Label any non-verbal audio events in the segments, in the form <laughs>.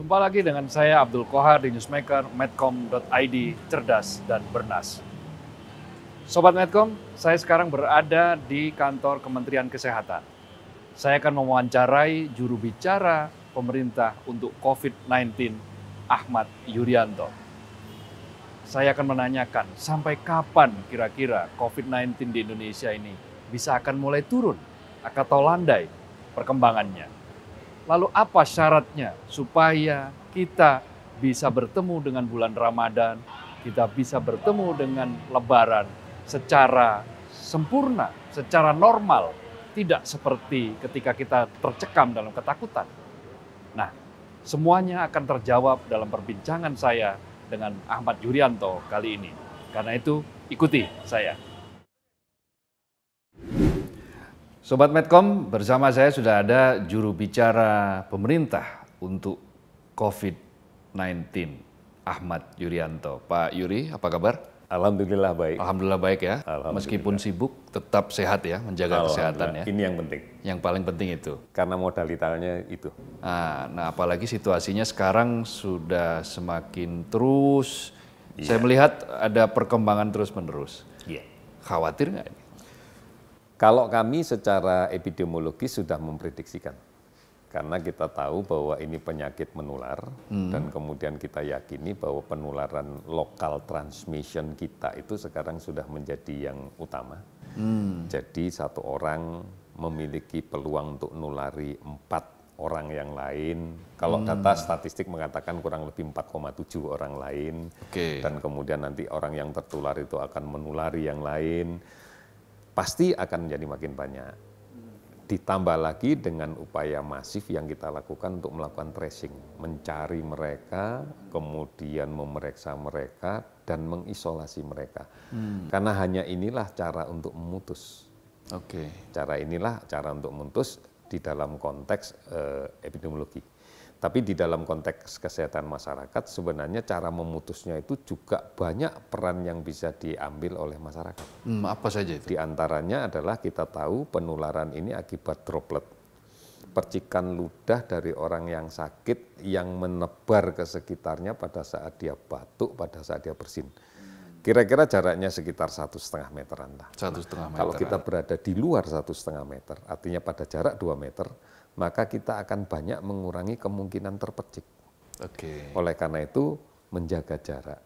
Jumpa lagi dengan saya Abdul Kohar di Newsmaker, medcom.id, cerdas dan bernas. Sobat Medcom, saya sekarang berada di kantor Kementerian Kesehatan. Saya akan mewawancarai juru bicara pemerintah untuk COVID-19, Ahmad Yuryanto. Saya akan menanyakan sampai kapan kira-kira COVID-19 di Indonesia ini bisa akan mulai turun, atau landai perkembangannya. Lalu apa syaratnya supaya kita bisa bertemu dengan bulan Ramadan, kita bisa bertemu dengan lebaran secara sempurna, secara normal, tidak seperti ketika kita tercekam dalam ketakutan. Nah, semuanya akan terjawab dalam perbincangan saya dengan Ahmad Yuryanto kali ini. Karena itu, ikuti saya. Sobat Medcom, bersama saya sudah ada juru bicara pemerintah untuk COVID-19, Ahmad Yuryanto. Pak Yuri, apa kabar? Alhamdulillah baik. Alhamdulillah baik ya. Alhamdulillah. Meskipun sibuk, tetap sehat ya, menjaga kesehatan ya. Ini yang penting. Yang paling penting itu. Karena modalitasnya itu. Nah, nah apalagi situasinya sekarang sudah semakin terus. Yeah. Saya iya. melihat ada perkembangan terus menerus. Iya. Khawatir nggak ini? Kalau kami secara epidemiologi sudah memprediksikan, karena kita tahu bahwa ini penyakit menular hmm. dan kemudian kita yakini bahwa penularan lokal transmission kita itu sekarang sudah menjadi yang utama. Hmm. Jadi satu orang memiliki peluang untuk nulari empat orang yang lain. Kalau hmm. data statistik mengatakan kurang lebih 4,7 orang lain, okay. dan kemudian nanti orang yang tertular itu akan menulari yang lain pasti akan menjadi makin banyak. Ditambah lagi dengan upaya masif yang kita lakukan untuk melakukan tracing, mencari mereka, kemudian memeriksa mereka, dan mengisolasi mereka. Hmm. Karena hanya inilah cara untuk memutus. Oke. Okay. Cara inilah cara untuk memutus di dalam konteks uh, epidemiologi. Tapi di dalam konteks kesehatan masyarakat sebenarnya cara memutusnya itu juga banyak peran yang bisa diambil oleh masyarakat. Hmm, apa saja itu? Di antaranya adalah kita tahu penularan ini akibat droplet. Percikan ludah dari orang yang sakit yang menebar ke sekitarnya pada saat dia batuk, pada saat dia bersin. Kira-kira jaraknya sekitar satu setengah meteran lah. Satu setengah meter. Kalau kita ya. berada di luar satu setengah meter, artinya pada jarak dua meter, maka kita akan banyak mengurangi kemungkinan terpecik. Oke. Okay. Oleh karena itu menjaga jarak.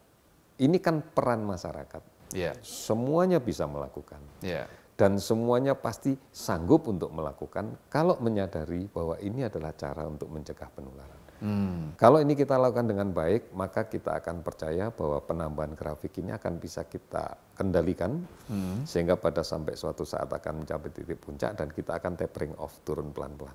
Ini kan peran masyarakat. Yeah. Semuanya bisa melakukan. Yeah. Dan semuanya pasti sanggup untuk melakukan kalau menyadari bahwa ini adalah cara untuk mencegah penularan. Hmm. Kalau ini kita lakukan dengan baik, maka kita akan percaya bahwa penambahan grafik ini akan bisa kita kendalikan, hmm. sehingga pada sampai suatu saat akan mencapai titik puncak dan kita akan tapering off turun pelan-pelan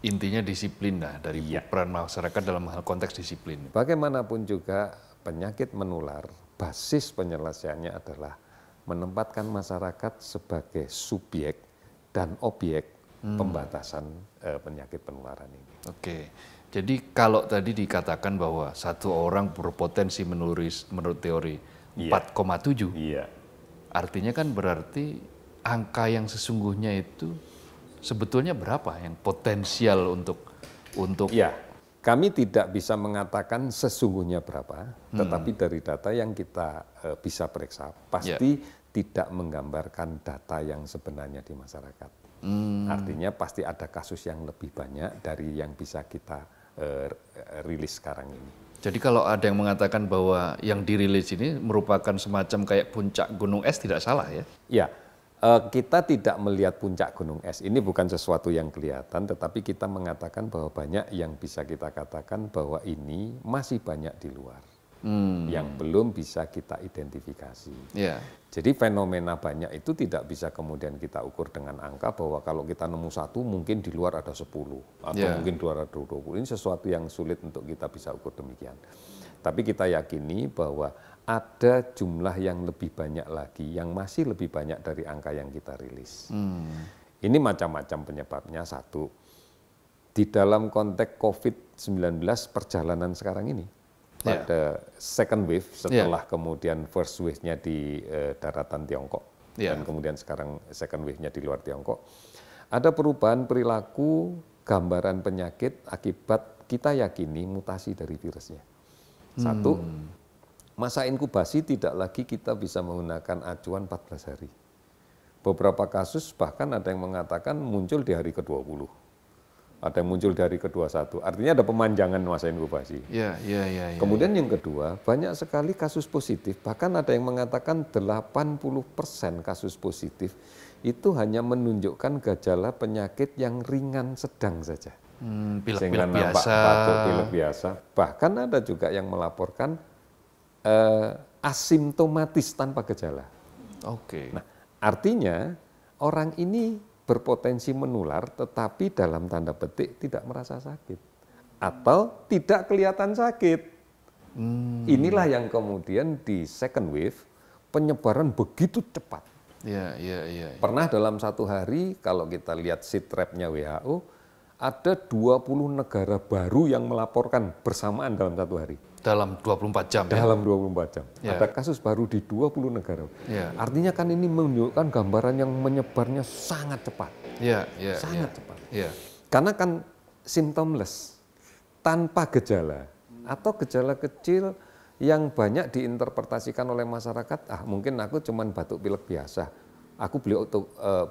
intinya disiplin lah dari ya. peran masyarakat dalam hal konteks disiplin. Bagaimanapun juga penyakit menular, basis penyelesaiannya adalah menempatkan masyarakat sebagai subjek dan objek hmm. pembatasan eh, penyakit penularan ini. Oke. Jadi kalau tadi dikatakan bahwa satu orang berpotensi menulis menurut teori 4,7. Iya. iya. Artinya kan berarti angka yang sesungguhnya itu sebetulnya berapa yang potensial untuk untuk ya kami tidak bisa mengatakan sesungguhnya berapa hmm. tetapi dari data yang kita uh, bisa periksa pasti ya. tidak menggambarkan data yang sebenarnya di masyarakat hmm. artinya pasti ada kasus yang lebih banyak dari yang bisa kita eh, rilis sekarang ini jadi kalau ada yang mengatakan bahwa yang dirilis ini merupakan semacam kayak puncak gunung es tidak salah ya ya Eh, kita tidak melihat puncak gunung es ini bukan sesuatu yang kelihatan, tetapi kita mengatakan bahwa banyak yang bisa kita katakan bahwa ini masih banyak di luar hmm. yang belum bisa kita identifikasi. Yeah. Jadi fenomena banyak itu tidak bisa kemudian kita ukur dengan angka bahwa kalau kita nemu satu mungkin di luar ada sepuluh atau yeah. mungkin dua ratus dua puluh Ini sesuatu yang sulit untuk kita bisa ukur demikian. Tapi kita yakini bahwa ada jumlah yang lebih banyak lagi yang masih lebih banyak dari angka yang kita rilis. Hmm. Ini macam-macam penyebabnya satu. Di dalam konteks COVID-19 perjalanan sekarang ini ya. pada second wave ya. setelah yeah. kemudian first wave-nya di eh, daratan Tiongkok yeah. dan kemudian sekarang second wave-nya di luar Tiongkok. Ada perubahan perilaku, gambaran penyakit akibat kita yakini mutasi dari virusnya. Satu, hmm. Masa inkubasi tidak lagi kita bisa menggunakan acuan 14 hari. Beberapa kasus bahkan ada yang mengatakan muncul di hari ke-20. Ada yang muncul di hari ke-21. Artinya ada pemanjangan masa inkubasi. Ya, ya, ya, ya, Kemudian ya. yang kedua, banyak sekali kasus positif. Bahkan ada yang mengatakan 80% kasus positif itu hanya menunjukkan gejala penyakit yang ringan sedang saja. Hmm, pilek, pilek biasa. Batuk, pilek biasa. Bahkan ada juga yang melaporkan uh, asimptomatis tanpa gejala. Oke. Okay. Nah, artinya orang ini berpotensi menular tetapi dalam tanda petik tidak merasa sakit atau tidak kelihatan sakit. Hmm. Inilah yang kemudian di second wave penyebaran begitu cepat. Ya, ya, ya, ya. Pernah dalam satu hari kalau kita lihat sitrepnya WHO ada 20 negara baru yang melaporkan bersamaan dalam satu hari dalam 24 jam. Ya? Dalam ya? 24 jam. Ya. Ada kasus baru di 20 negara. Ya. Artinya kan ini menunjukkan gambaran yang menyebarnya sangat cepat. ya. ya, sangat ya. cepat. Ya. Karena kan symptomless, tanpa gejala atau gejala kecil yang banyak diinterpretasikan oleh masyarakat, ah mungkin aku cuman batuk pilek biasa. Aku beli, uh,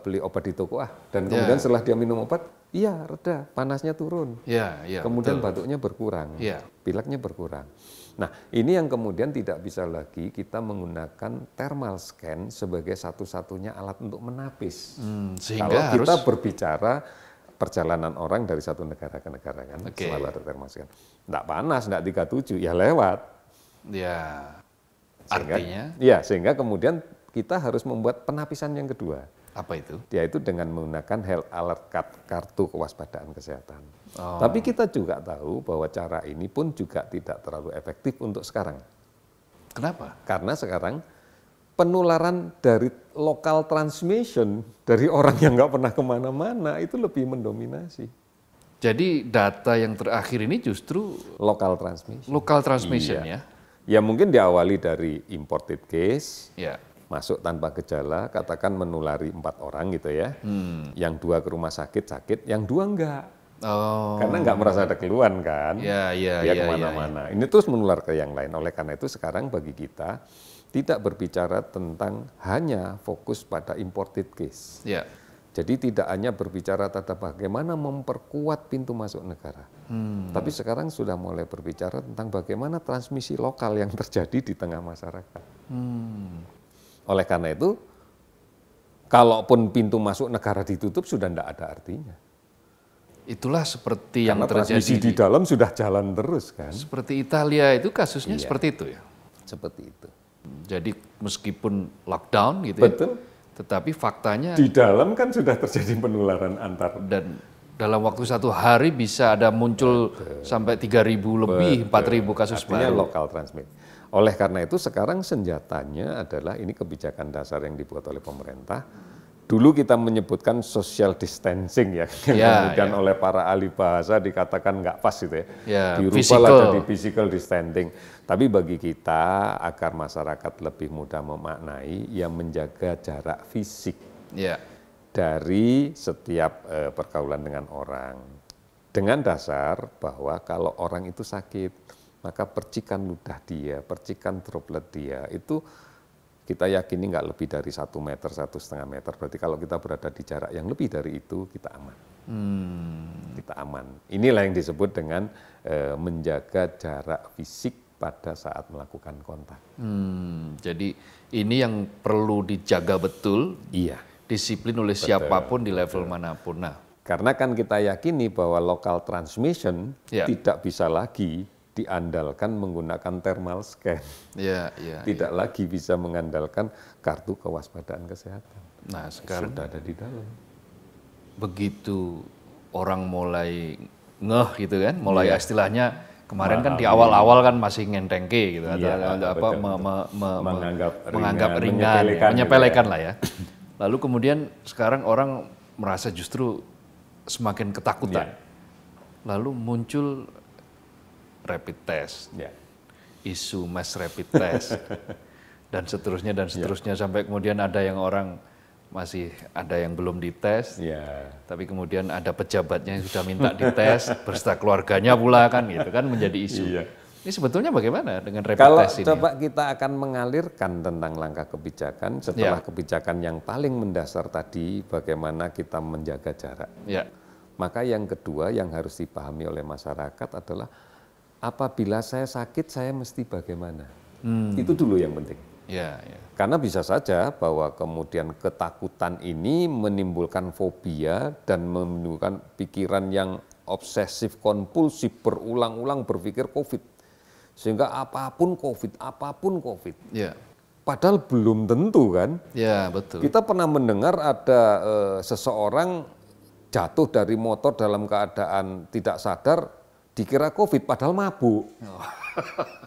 beli obat di toko ah dan ya. kemudian yeah. setelah dia minum obat Iya, reda, panasnya turun. Iya. iya. kemudian betul. batuknya berkurang, Iya. pileknya berkurang. Nah, ini yang kemudian tidak bisa lagi kita menggunakan thermal scan sebagai satu-satunya alat untuk menapis. Hmm, sehingga Kalau kita harus... berbicara perjalanan orang dari satu negara ke negara kan, okay. selalu ada thermal scan. Tidak panas, tidak 37, ya lewat. Iya. sehingga, artinya? Ya, sehingga kemudian kita harus membuat penapisan yang kedua. Apa itu? Yaitu dengan menggunakan health alert card, kartu kewaspadaan kesehatan. Oh. Tapi kita juga tahu bahwa cara ini pun juga tidak terlalu efektif untuk sekarang. Kenapa? Karena sekarang penularan dari lokal transmission dari orang yang nggak pernah kemana-mana itu lebih mendominasi. Jadi data yang terakhir ini justru lokal transmission. Lokal transmission iya. ya. Ya mungkin diawali dari imported case. Ya masuk tanpa gejala, katakan menulari empat orang gitu ya. Hmm. Yang dua ke rumah sakit sakit, yang dua enggak. Oh. Karena enggak merasa ada keluhan kan, Iya, ya, iya. ya, kemana-mana. Ya, ya. Ini terus menular ke yang lain. Oleh karena itu sekarang bagi kita tidak berbicara tentang hanya fokus pada imported case. Ya. Jadi tidak hanya berbicara tentang bagaimana memperkuat pintu masuk negara, hmm. tapi sekarang sudah mulai berbicara tentang bagaimana transmisi lokal yang terjadi di tengah masyarakat. Hmm. Oleh karena itu, kalaupun pintu masuk negara ditutup sudah tidak ada artinya. Itulah seperti Karena yang terjadi transmisi di dalam sudah jalan terus kan. Seperti Italia itu kasusnya iya. seperti itu ya. Seperti itu. Jadi meskipun lockdown gitu ya, Betul. ya. Tetapi faktanya di dalam kan sudah terjadi penularan antar dan dalam waktu satu hari bisa ada muncul Betul. sampai 3.000 lebih, 4.000 kasus Artinya baru. lokal transmit. Oleh karena itu sekarang senjatanya adalah ini kebijakan dasar yang dibuat oleh pemerintah. Dulu kita menyebutkan social distancing ya, <laughs> ya kemudian <laughs> ya. oleh para ahli bahasa dikatakan nggak pas itu ya. ya yeah, Dirubahlah jadi physical distancing. Tapi bagi kita agar masyarakat lebih mudah memaknai, yang menjaga jarak fisik ya. dari setiap eh, pergaulan dengan orang. Dengan dasar bahwa kalau orang itu sakit, maka percikan ludah dia, percikan droplet dia itu kita yakini nggak lebih dari satu meter, satu setengah meter. Berarti kalau kita berada di jarak yang lebih dari itu, kita aman. Hmm. Kita aman. Inilah yang disebut dengan e, menjaga jarak fisik pada saat melakukan kontak. Hmm. Jadi ini yang perlu dijaga betul. Iya. Disiplin oleh betul, siapapun di level betul. manapun. Nah, karena kan kita yakini bahwa local transmission ya. tidak bisa lagi diandalkan menggunakan thermal scan. Ya, ya, Tidak ya. lagi bisa mengandalkan kartu kewaspadaan kesehatan. Nah, sekarang sudah ada di dalam. Begitu orang mulai ngeh gitu kan, mulai ya. istilahnya kemarin kan di awal-awal kan masih ngentengke gitu ya, atau apa me, me, me, menganggap ringan, menganggap ringan menyepelekan, gitu menyepelekan ya. lah ya. Lalu kemudian sekarang orang merasa justru semakin ketakutan. Ya. Lalu muncul rapid test, yeah. isu mass rapid test, <laughs> dan seterusnya dan ya. seterusnya yeah. sampai kemudian ada yang orang masih ada yang belum dites, yeah. tapi kemudian ada pejabatnya yang sudah minta dites, <laughs> berserta keluarganya pula kan gitu kan menjadi isu. Yeah. Ini sebetulnya bagaimana dengan rapid Kalau test ini? Kalau coba kita akan mengalirkan tentang langkah kebijakan setelah yeah. kebijakan yang paling mendasar tadi, bagaimana kita menjaga jarak. Yeah. Maka yang kedua yang harus dipahami oleh masyarakat adalah apabila saya sakit saya mesti bagaimana. Hmm. Itu dulu yang penting. Ya, ya. Karena bisa saja bahwa kemudian ketakutan ini menimbulkan fobia dan menimbulkan pikiran yang obsesif kompulsif berulang-ulang berpikir COVID. Sehingga apapun COVID, apapun COVID. Ya. Padahal belum tentu kan. Ya, betul. Kita pernah mendengar ada uh, seseorang jatuh dari motor dalam keadaan tidak sadar dikira COVID padahal mabuk. Oh.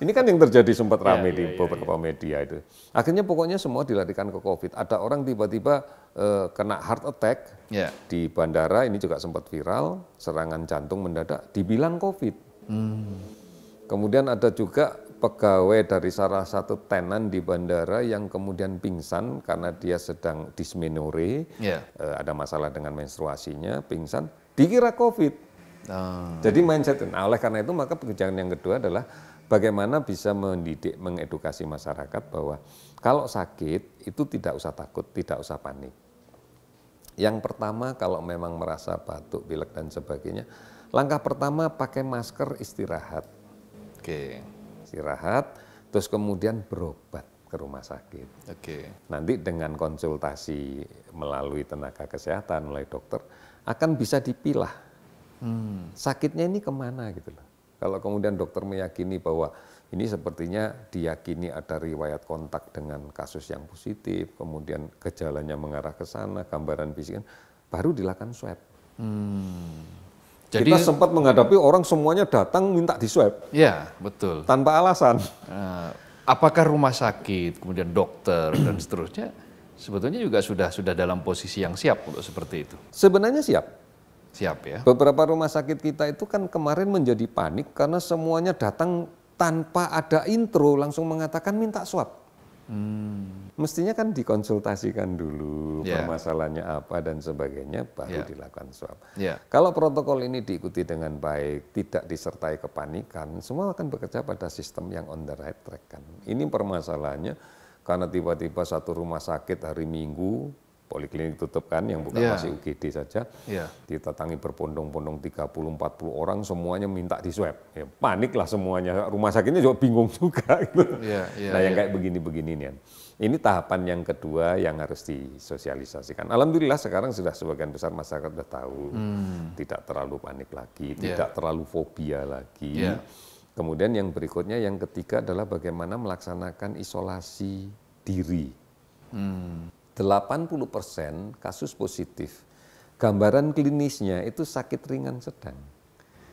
Ini kan yang terjadi sempat iya, rame yeah, di yeah, iya, beberapa yeah. media itu. Akhirnya pokoknya semua dilarikan ke COVID. Ada orang tiba-tiba uh, kena heart attack yeah. di bandara, ini juga sempat viral, serangan jantung mendadak, dibilang COVID. Hmm. Kemudian ada juga pegawai dari salah satu tenan di bandara yang kemudian pingsan karena dia sedang dismenore, yeah. Iya. ada masalah dengan menstruasinya, pingsan, dikira COVID. Oh. Jadi mindset. Nah, oleh karena itu maka pekerjaan yang kedua adalah bagaimana bisa mendidik, mengedukasi masyarakat bahwa kalau sakit itu tidak usah takut, tidak usah panik. Yang pertama kalau memang merasa batuk, pilek dan sebagainya, langkah pertama pakai masker istirahat. Oke. Istirahat, terus kemudian berobat ke rumah sakit. Oke. Nanti dengan konsultasi melalui tenaga kesehatan, melalui dokter akan bisa dipilah Hmm. Sakitnya ini kemana gitu loh. Kalau kemudian dokter meyakini bahwa ini sepertinya diyakini ada riwayat kontak dengan kasus yang positif, kemudian gejalanya mengarah ke sana, gambaran fisiknya, baru dilakukan swab. Hmm. Jadi, kita sempat menghadapi orang semuanya datang minta di swab. Iya, betul. Tanpa alasan. Eh, apakah rumah sakit, kemudian dokter dan seterusnya sebetulnya juga sudah sudah dalam posisi yang siap untuk seperti itu? Sebenarnya siap. Siap ya. Beberapa rumah sakit kita itu kan kemarin menjadi panik karena semuanya datang tanpa ada intro langsung mengatakan minta swab. Hmm. Mestinya kan dikonsultasikan dulu yeah. permasalahannya apa dan sebagainya baru yeah. dilakukan swab. Yeah. Kalau protokol ini diikuti dengan baik, tidak disertai kepanikan, semua akan bekerja pada sistem yang on the right track kan. Ini permasalahannya karena tiba-tiba satu rumah sakit hari Minggu poliklinik tutup kan yang bukan yeah. masih UGD saja. Yeah. Ditatangi berpondong-pondong 30 40 orang semuanya minta di swab. Ya, paniklah semuanya. Rumah sakitnya juga bingung juga <laughs> gitu. Yeah, yeah, nah, yang iya. kayak begini-begini nih. Ini tahapan yang kedua yang harus disosialisasikan. Alhamdulillah sekarang sudah sebagian besar masyarakat sudah tahu. Hmm. Tidak terlalu panik lagi, yeah. tidak terlalu fobia lagi. Yeah. Kemudian yang berikutnya yang ketiga adalah bagaimana melaksanakan isolasi diri. Hmm. 80% kasus positif gambaran klinisnya itu sakit ringan sedang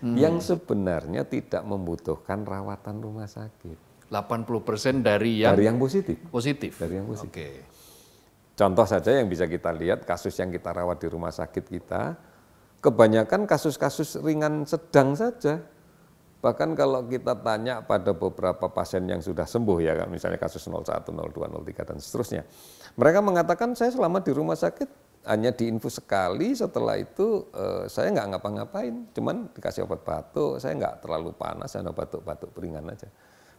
hmm. yang sebenarnya tidak membutuhkan rawatan rumah sakit. 80% dari yang dari yang positif. Positif. Dari yang positif. Oke. Contoh saja yang bisa kita lihat kasus yang kita rawat di rumah sakit kita kebanyakan kasus-kasus ringan sedang saja Bahkan kalau kita tanya pada beberapa pasien yang sudah sembuh ya, misalnya kasus 01, 02, 03 dan seterusnya. Mereka mengatakan saya selama di rumah sakit hanya diinfus sekali, setelah itu eh, saya nggak ngapa-ngapain, cuman dikasih obat batuk, saya nggak terlalu panas, hanya batuk-batuk ringan aja.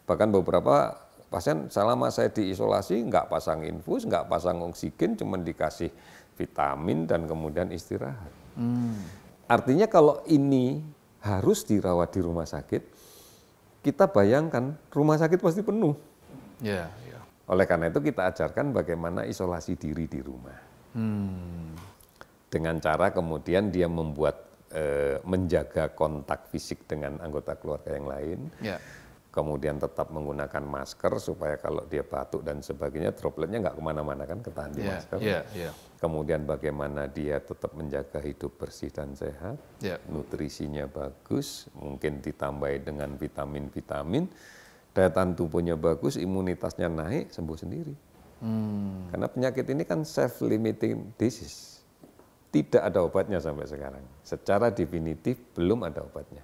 Bahkan beberapa pasien selama saya diisolasi nggak pasang infus, nggak pasang oksigen, cuman dikasih vitamin dan kemudian istirahat. Hmm. Artinya kalau ini harus dirawat di rumah sakit, kita bayangkan rumah sakit pasti penuh. Yeah, yeah. Oleh karena itu kita ajarkan bagaimana isolasi diri di rumah. Hmm. Dengan cara kemudian dia membuat e, menjaga kontak fisik dengan anggota keluarga yang lain. Yeah. Kemudian tetap menggunakan masker supaya kalau dia batuk dan sebagainya dropletnya nggak kemana-mana kan ketahan di yeah, masker. Yeah, yeah kemudian bagaimana dia tetap menjaga hidup bersih dan sehat, yeah. nutrisinya bagus, mungkin ditambah dengan vitamin-vitamin, daya tahan tubuhnya bagus, imunitasnya naik, sembuh sendiri. Hmm. Karena penyakit ini kan self-limiting disease. Tidak ada obatnya sampai sekarang. Secara definitif belum ada obatnya.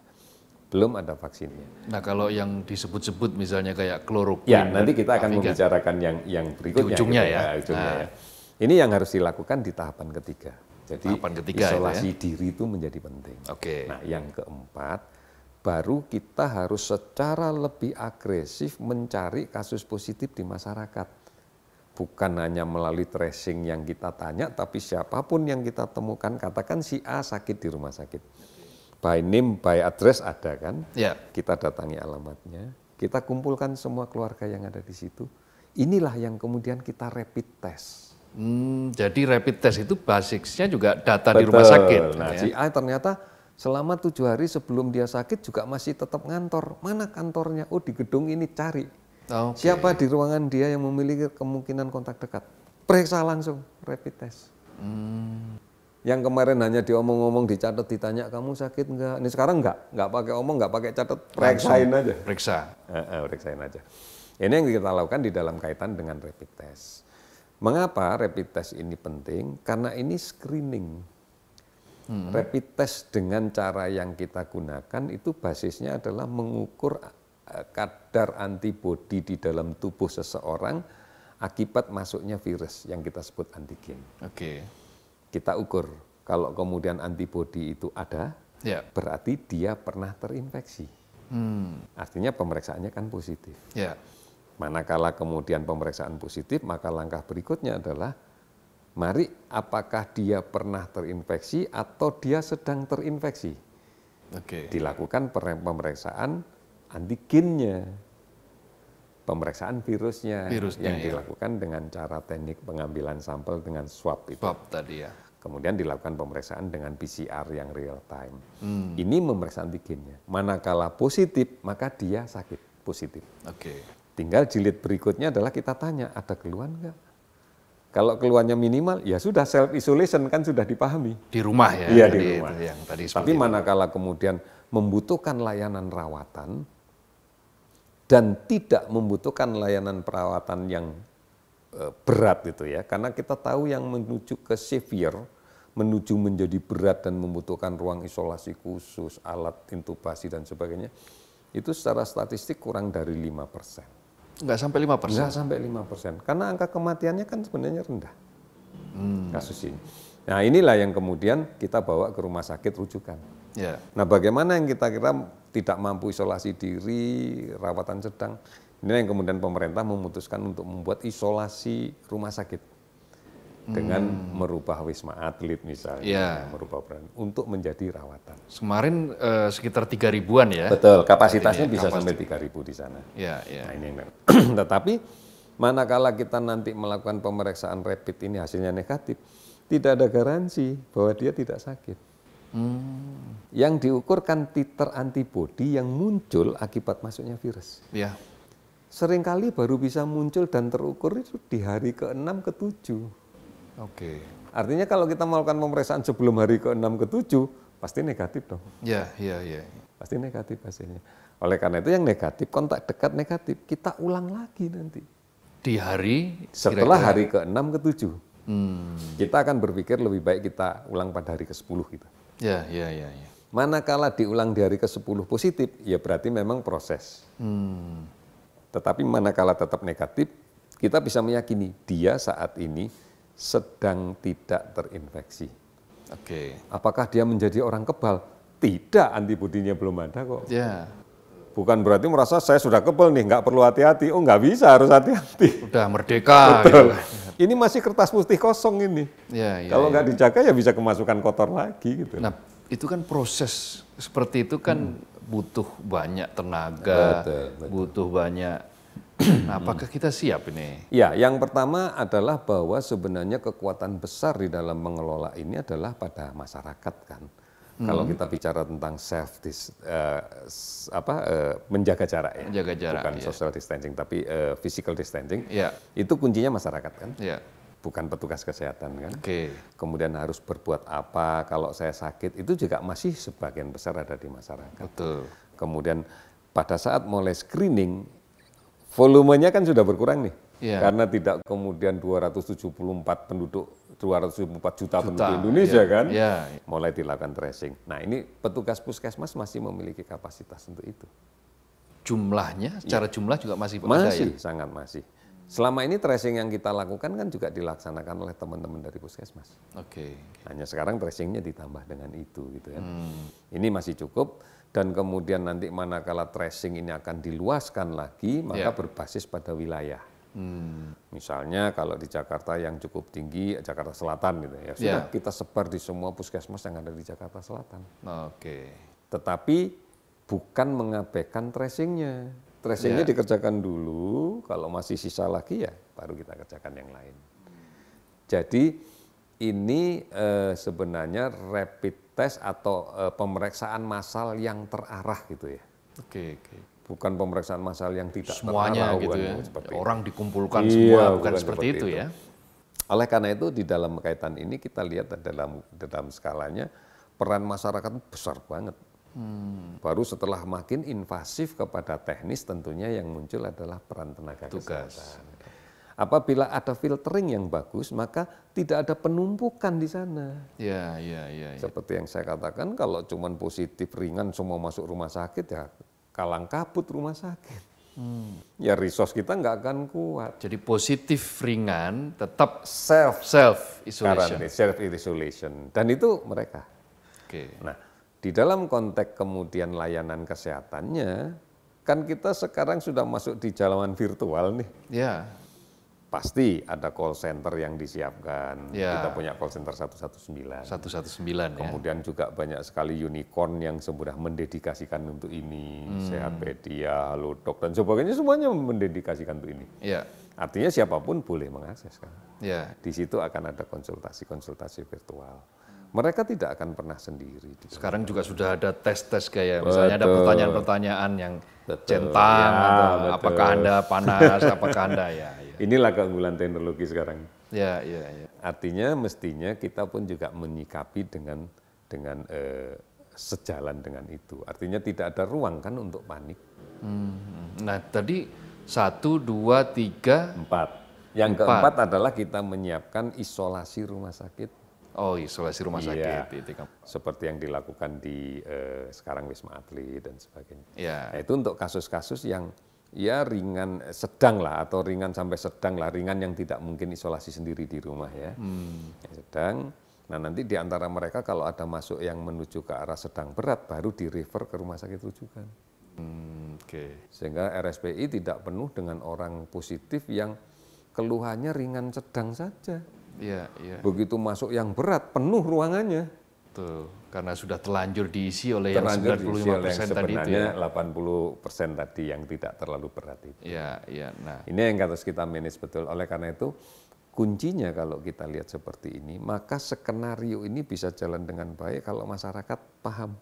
Belum ada vaksinnya. Nah kalau yang disebut-sebut misalnya kayak kloroquine. Ya nanti kita akan Afrika. membicarakan yang yang berikutnya. Di ujungnya gitu ya, ya. ujungnya nah. ya. Ini yang harus dilakukan di tahapan ketiga. Jadi tahapan ketiga ya. isolasi ya? diri itu menjadi penting. Oke. Okay. Nah, yang keempat baru kita harus secara lebih agresif mencari kasus positif di masyarakat. Bukan hanya melalui tracing yang kita tanya, tapi siapapun yang kita temukan, katakan si A sakit di rumah sakit. By name, by address ada kan? Yeah. Kita datangi alamatnya, kita kumpulkan semua keluarga yang ada di situ. Inilah yang kemudian kita rapid test Hmm, jadi rapid test itu basisnya juga data Betul. di rumah sakit. Nah, ya. si ternyata selama tujuh hari sebelum dia sakit juga masih tetap ngantor. Mana kantornya? Oh di gedung ini cari. Okay. Siapa di ruangan dia yang memiliki kemungkinan kontak dekat? Periksa langsung rapid test. Hmm. Yang kemarin hanya diomong-omong dicatat ditanya kamu sakit nggak? Ini sekarang nggak, nggak pakai omong, nggak pakai catat, periksain aja. Periksa. Uh, uh, periksain aja. Ini yang kita lakukan di dalam kaitan dengan rapid test. Mengapa rapid test ini penting? Karena ini screening. Hmm. Rapid test dengan cara yang kita gunakan itu basisnya adalah mengukur eh, kadar antibodi di dalam tubuh seseorang akibat masuknya virus yang kita sebut antigen. Oke. Okay. Kita ukur kalau kemudian antibodi itu ada, yeah. berarti dia pernah terinfeksi. Hmm. Artinya pemeriksaannya kan positif. Yeah. Manakala kemudian pemeriksaan positif, maka langkah berikutnya adalah mari apakah dia pernah terinfeksi atau dia sedang terinfeksi. Oke. Dilakukan pemeriksaan antigennya. Pemeriksaan virusnya, virusnya yang ya. dilakukan dengan cara teknik pengambilan sampel dengan swab itu. Swab tadi ya. Kemudian dilakukan pemeriksaan dengan PCR yang real time. Hmm. Ini pemeriksaan antigennya. Manakala positif, maka dia sakit positif. Oke. Tinggal jilid berikutnya adalah kita tanya, ada keluhan enggak? Kalau keluhannya minimal, ya sudah self isolation kan sudah dipahami. Di rumah ya. Iya di rumah. Itu yang tadi Tapi manakala itu. kemudian membutuhkan layanan rawatan dan tidak membutuhkan layanan perawatan yang e, berat itu ya, karena kita tahu yang menuju ke severe, menuju menjadi berat dan membutuhkan ruang isolasi khusus, alat intubasi dan sebagainya, itu secara statistik kurang dari lima persen. Nggak sampai 5 persen? Nggak sampai 5 persen. Karena angka kematiannya kan sebenarnya rendah hmm. kasus ini. Nah inilah yang kemudian kita bawa ke rumah sakit rujukan. Yeah. Nah bagaimana yang kita kira tidak mampu isolasi diri, rawatan sedang, ini yang kemudian pemerintah memutuskan untuk membuat isolasi rumah sakit dengan hmm. merubah wisma atlet misalnya, yeah. merubah peran untuk menjadi rawatan. Kemarin eh, sekitar tiga ribuan ya. Betul, kapasitasnya ya, bisa kapasitas. sampai tiga ribu di sana. Ya, yeah, Nah ini, <clears throat> tetapi manakala kita nanti melakukan pemeriksaan rapid ini hasilnya negatif, tidak ada garansi bahwa dia tidak sakit. Hmm. Yang diukurkan titer antibodi yang muncul akibat masuknya virus. Ya. seringkali baru bisa muncul dan terukur itu di hari ke-6 ke-7. Oke. Okay. Artinya kalau kita melakukan pemeriksaan sebelum hari ke-6 ke-7 pasti negatif dong. Iya, iya, iya. Pasti negatif hasilnya. Oleh karena itu yang negatif kontak dekat negatif kita ulang lagi nanti. Di hari setelah hari ke-6 ke-7. Hmm. Kita akan berpikir lebih baik kita ulang pada hari ke-10 gitu. Ya, ya, ya, yeah. Manakala diulang di hari ke-10 positif, ya berarti memang proses. Hmm. Tetapi manakala tetap negatif, kita bisa meyakini dia saat ini sedang tidak terinfeksi. Oke. Okay. Apakah dia menjadi orang kebal? Tidak, antibodinya belum ada kok. Ya. Yeah. Bukan berarti merasa saya sudah kebal nih, nggak perlu hati-hati. Oh nggak bisa, harus hati-hati. Sudah merdeka. Gitu. Ini masih kertas putih kosong ini. Ya, ya, Kalau ya. nggak ya. dijaga ya bisa kemasukan kotor lagi gitu. Nah itu kan proses seperti itu kan hmm. butuh banyak tenaga, betul, betul. butuh banyak nah, <clears throat> apakah kita siap ini? Ya, yang pertama adalah bahwa sebenarnya kekuatan besar di dalam mengelola ini adalah pada masyarakat kan. Hmm. Kalau kita bicara tentang self dis, uh, apa uh, menjaga jarak ya, menjaga jarak, bukan ya. social distancing tapi uh, physical distancing, Ya. itu kuncinya masyarakat kan. Ya. bukan petugas kesehatan kan. Okay. Kemudian harus berbuat apa kalau saya sakit itu juga masih sebagian besar ada di masyarakat. Betul. Kemudian pada saat mulai screening volumenya kan sudah berkurang nih. Yeah. Karena tidak kemudian 274 penduduk 274 juta, juta penduduk Indonesia yeah. kan yeah. mulai dilakukan tracing. Nah, ini petugas puskesmas masih memiliki kapasitas untuk itu. Jumlahnya iya. secara yeah. jumlah juga masih berbeda Masih, ya? sangat masih. Selama ini tracing yang kita lakukan kan juga dilaksanakan oleh teman-teman dari puskesmas. Oke. Okay. Hanya sekarang tracingnya ditambah dengan itu gitu kan. Hmm. Ini masih cukup dan kemudian nanti manakala tracing ini akan diluaskan lagi, maka yeah. berbasis pada wilayah. Hmm. Misalnya kalau di Jakarta yang cukup tinggi, Jakarta Selatan gitu ya, sudah yeah. kita sebar di semua puskesmas yang ada di Jakarta Selatan. Oke. Okay. Tetapi bukan mengabaikan tracingnya. Tracingnya yeah. dikerjakan dulu, kalau masih sisa lagi ya baru kita kerjakan yang lain. Jadi ini eh, sebenarnya rapid tes atau e, pemeriksaan massal yang terarah gitu ya. Oke, oke. Bukan pemeriksaan massal yang tidak Semuanya terarah, gitu ya. Seperti Orang dikumpulkan iya, semua, bukan, bukan seperti, seperti itu, itu ya. Oleh karena itu di dalam kaitan ini kita lihat dalam dalam skalanya peran masyarakat besar banget. Hmm. Baru setelah makin invasif kepada teknis tentunya yang muncul adalah peran tenaga Tugas. kesehatan. Apabila ada filtering yang bagus, maka tidak ada penumpukan di sana. Ya, ya, ya, ya. Seperti yang saya katakan, kalau cuman positif ringan semua masuk rumah sakit ya kalang kabut rumah sakit. Hmm. Ya resource kita nggak akan kuat. Jadi positif ringan tetap self self isolation. Karena self isolation dan itu mereka. Oke. Okay. Nah, di dalam konteks kemudian layanan kesehatannya kan kita sekarang sudah masuk di jalanan virtual nih. Ya pasti ada call center yang disiapkan. Ya. Kita punya call center 119. 119 ya. Kemudian ya. juga banyak sekali unicorn yang sudah mendedikasikan untuk ini. Hmm. Sehatpedia, Halodoc dan sebagainya semuanya mendedikasikan untuk ini. Ya. Artinya siapapun boleh mengakses kan. Ya. Di situ akan ada konsultasi-konsultasi virtual mereka tidak akan pernah sendiri. Sekarang juga sudah ada tes-tes kayak betul. misalnya ada pertanyaan-pertanyaan yang betul. centang, ya, atau apakah anda panas, apakah anda ya, ya. Inilah keunggulan teknologi sekarang. Ya, ya, ya. Artinya mestinya kita pun juga menyikapi dengan dengan eh, sejalan dengan itu. Artinya tidak ada ruang kan untuk panik. Hmm. hmm. Nah tadi satu, dua, tiga, empat. Yang empat. keempat adalah kita menyiapkan isolasi rumah sakit Oh, isolasi rumah iya. sakit. Iya, seperti yang dilakukan di eh, sekarang Wisma Atlet dan sebagainya. Ya. Nah, itu untuk kasus-kasus yang ya ringan sedang lah atau ringan sampai sedang lah ringan yang tidak mungkin isolasi sendiri di rumah ya hmm. sedang nah nanti di antara mereka kalau ada masuk yang menuju ke arah sedang berat baru di refer ke rumah sakit rujukan hmm, okay. sehingga RSPI tidak penuh dengan orang positif yang keluhannya ringan sedang saja ya iya. Begitu masuk yang berat, penuh ruangannya. tuh Karena sudah terlanjur diisi oleh terlanjur yang 95 oleh persen yang tadi itu ya. 80 persen tadi yang tidak terlalu berat itu. Iya, iya. Nah. Ini yang harus kita manage betul. Oleh karena itu, kuncinya kalau kita lihat seperti ini, maka skenario ini bisa jalan dengan baik kalau masyarakat paham.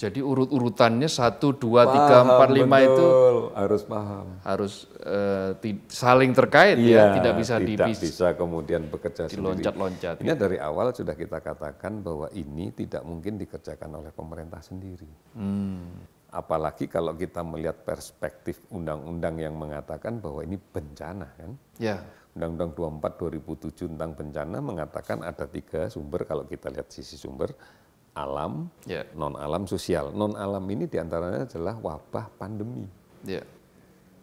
Jadi urut-urutannya satu, dua, tiga, empat, lima itu harus paham, harus uh, saling terkait ya, iya, ya, tidak bisa tidak dipis, bisa kemudian bekerja sendiri. loncat Ini ya. dari awal sudah kita katakan bahwa ini tidak mungkin dikerjakan oleh pemerintah sendiri. Hmm. Apalagi kalau kita melihat perspektif undang-undang yang mengatakan bahwa ini bencana kan. Ya. Undang-Undang 24 2007 tentang bencana mengatakan ada tiga sumber kalau kita lihat sisi sumber alam, yeah. non alam sosial. Non alam ini diantaranya adalah wabah pandemi. Yeah.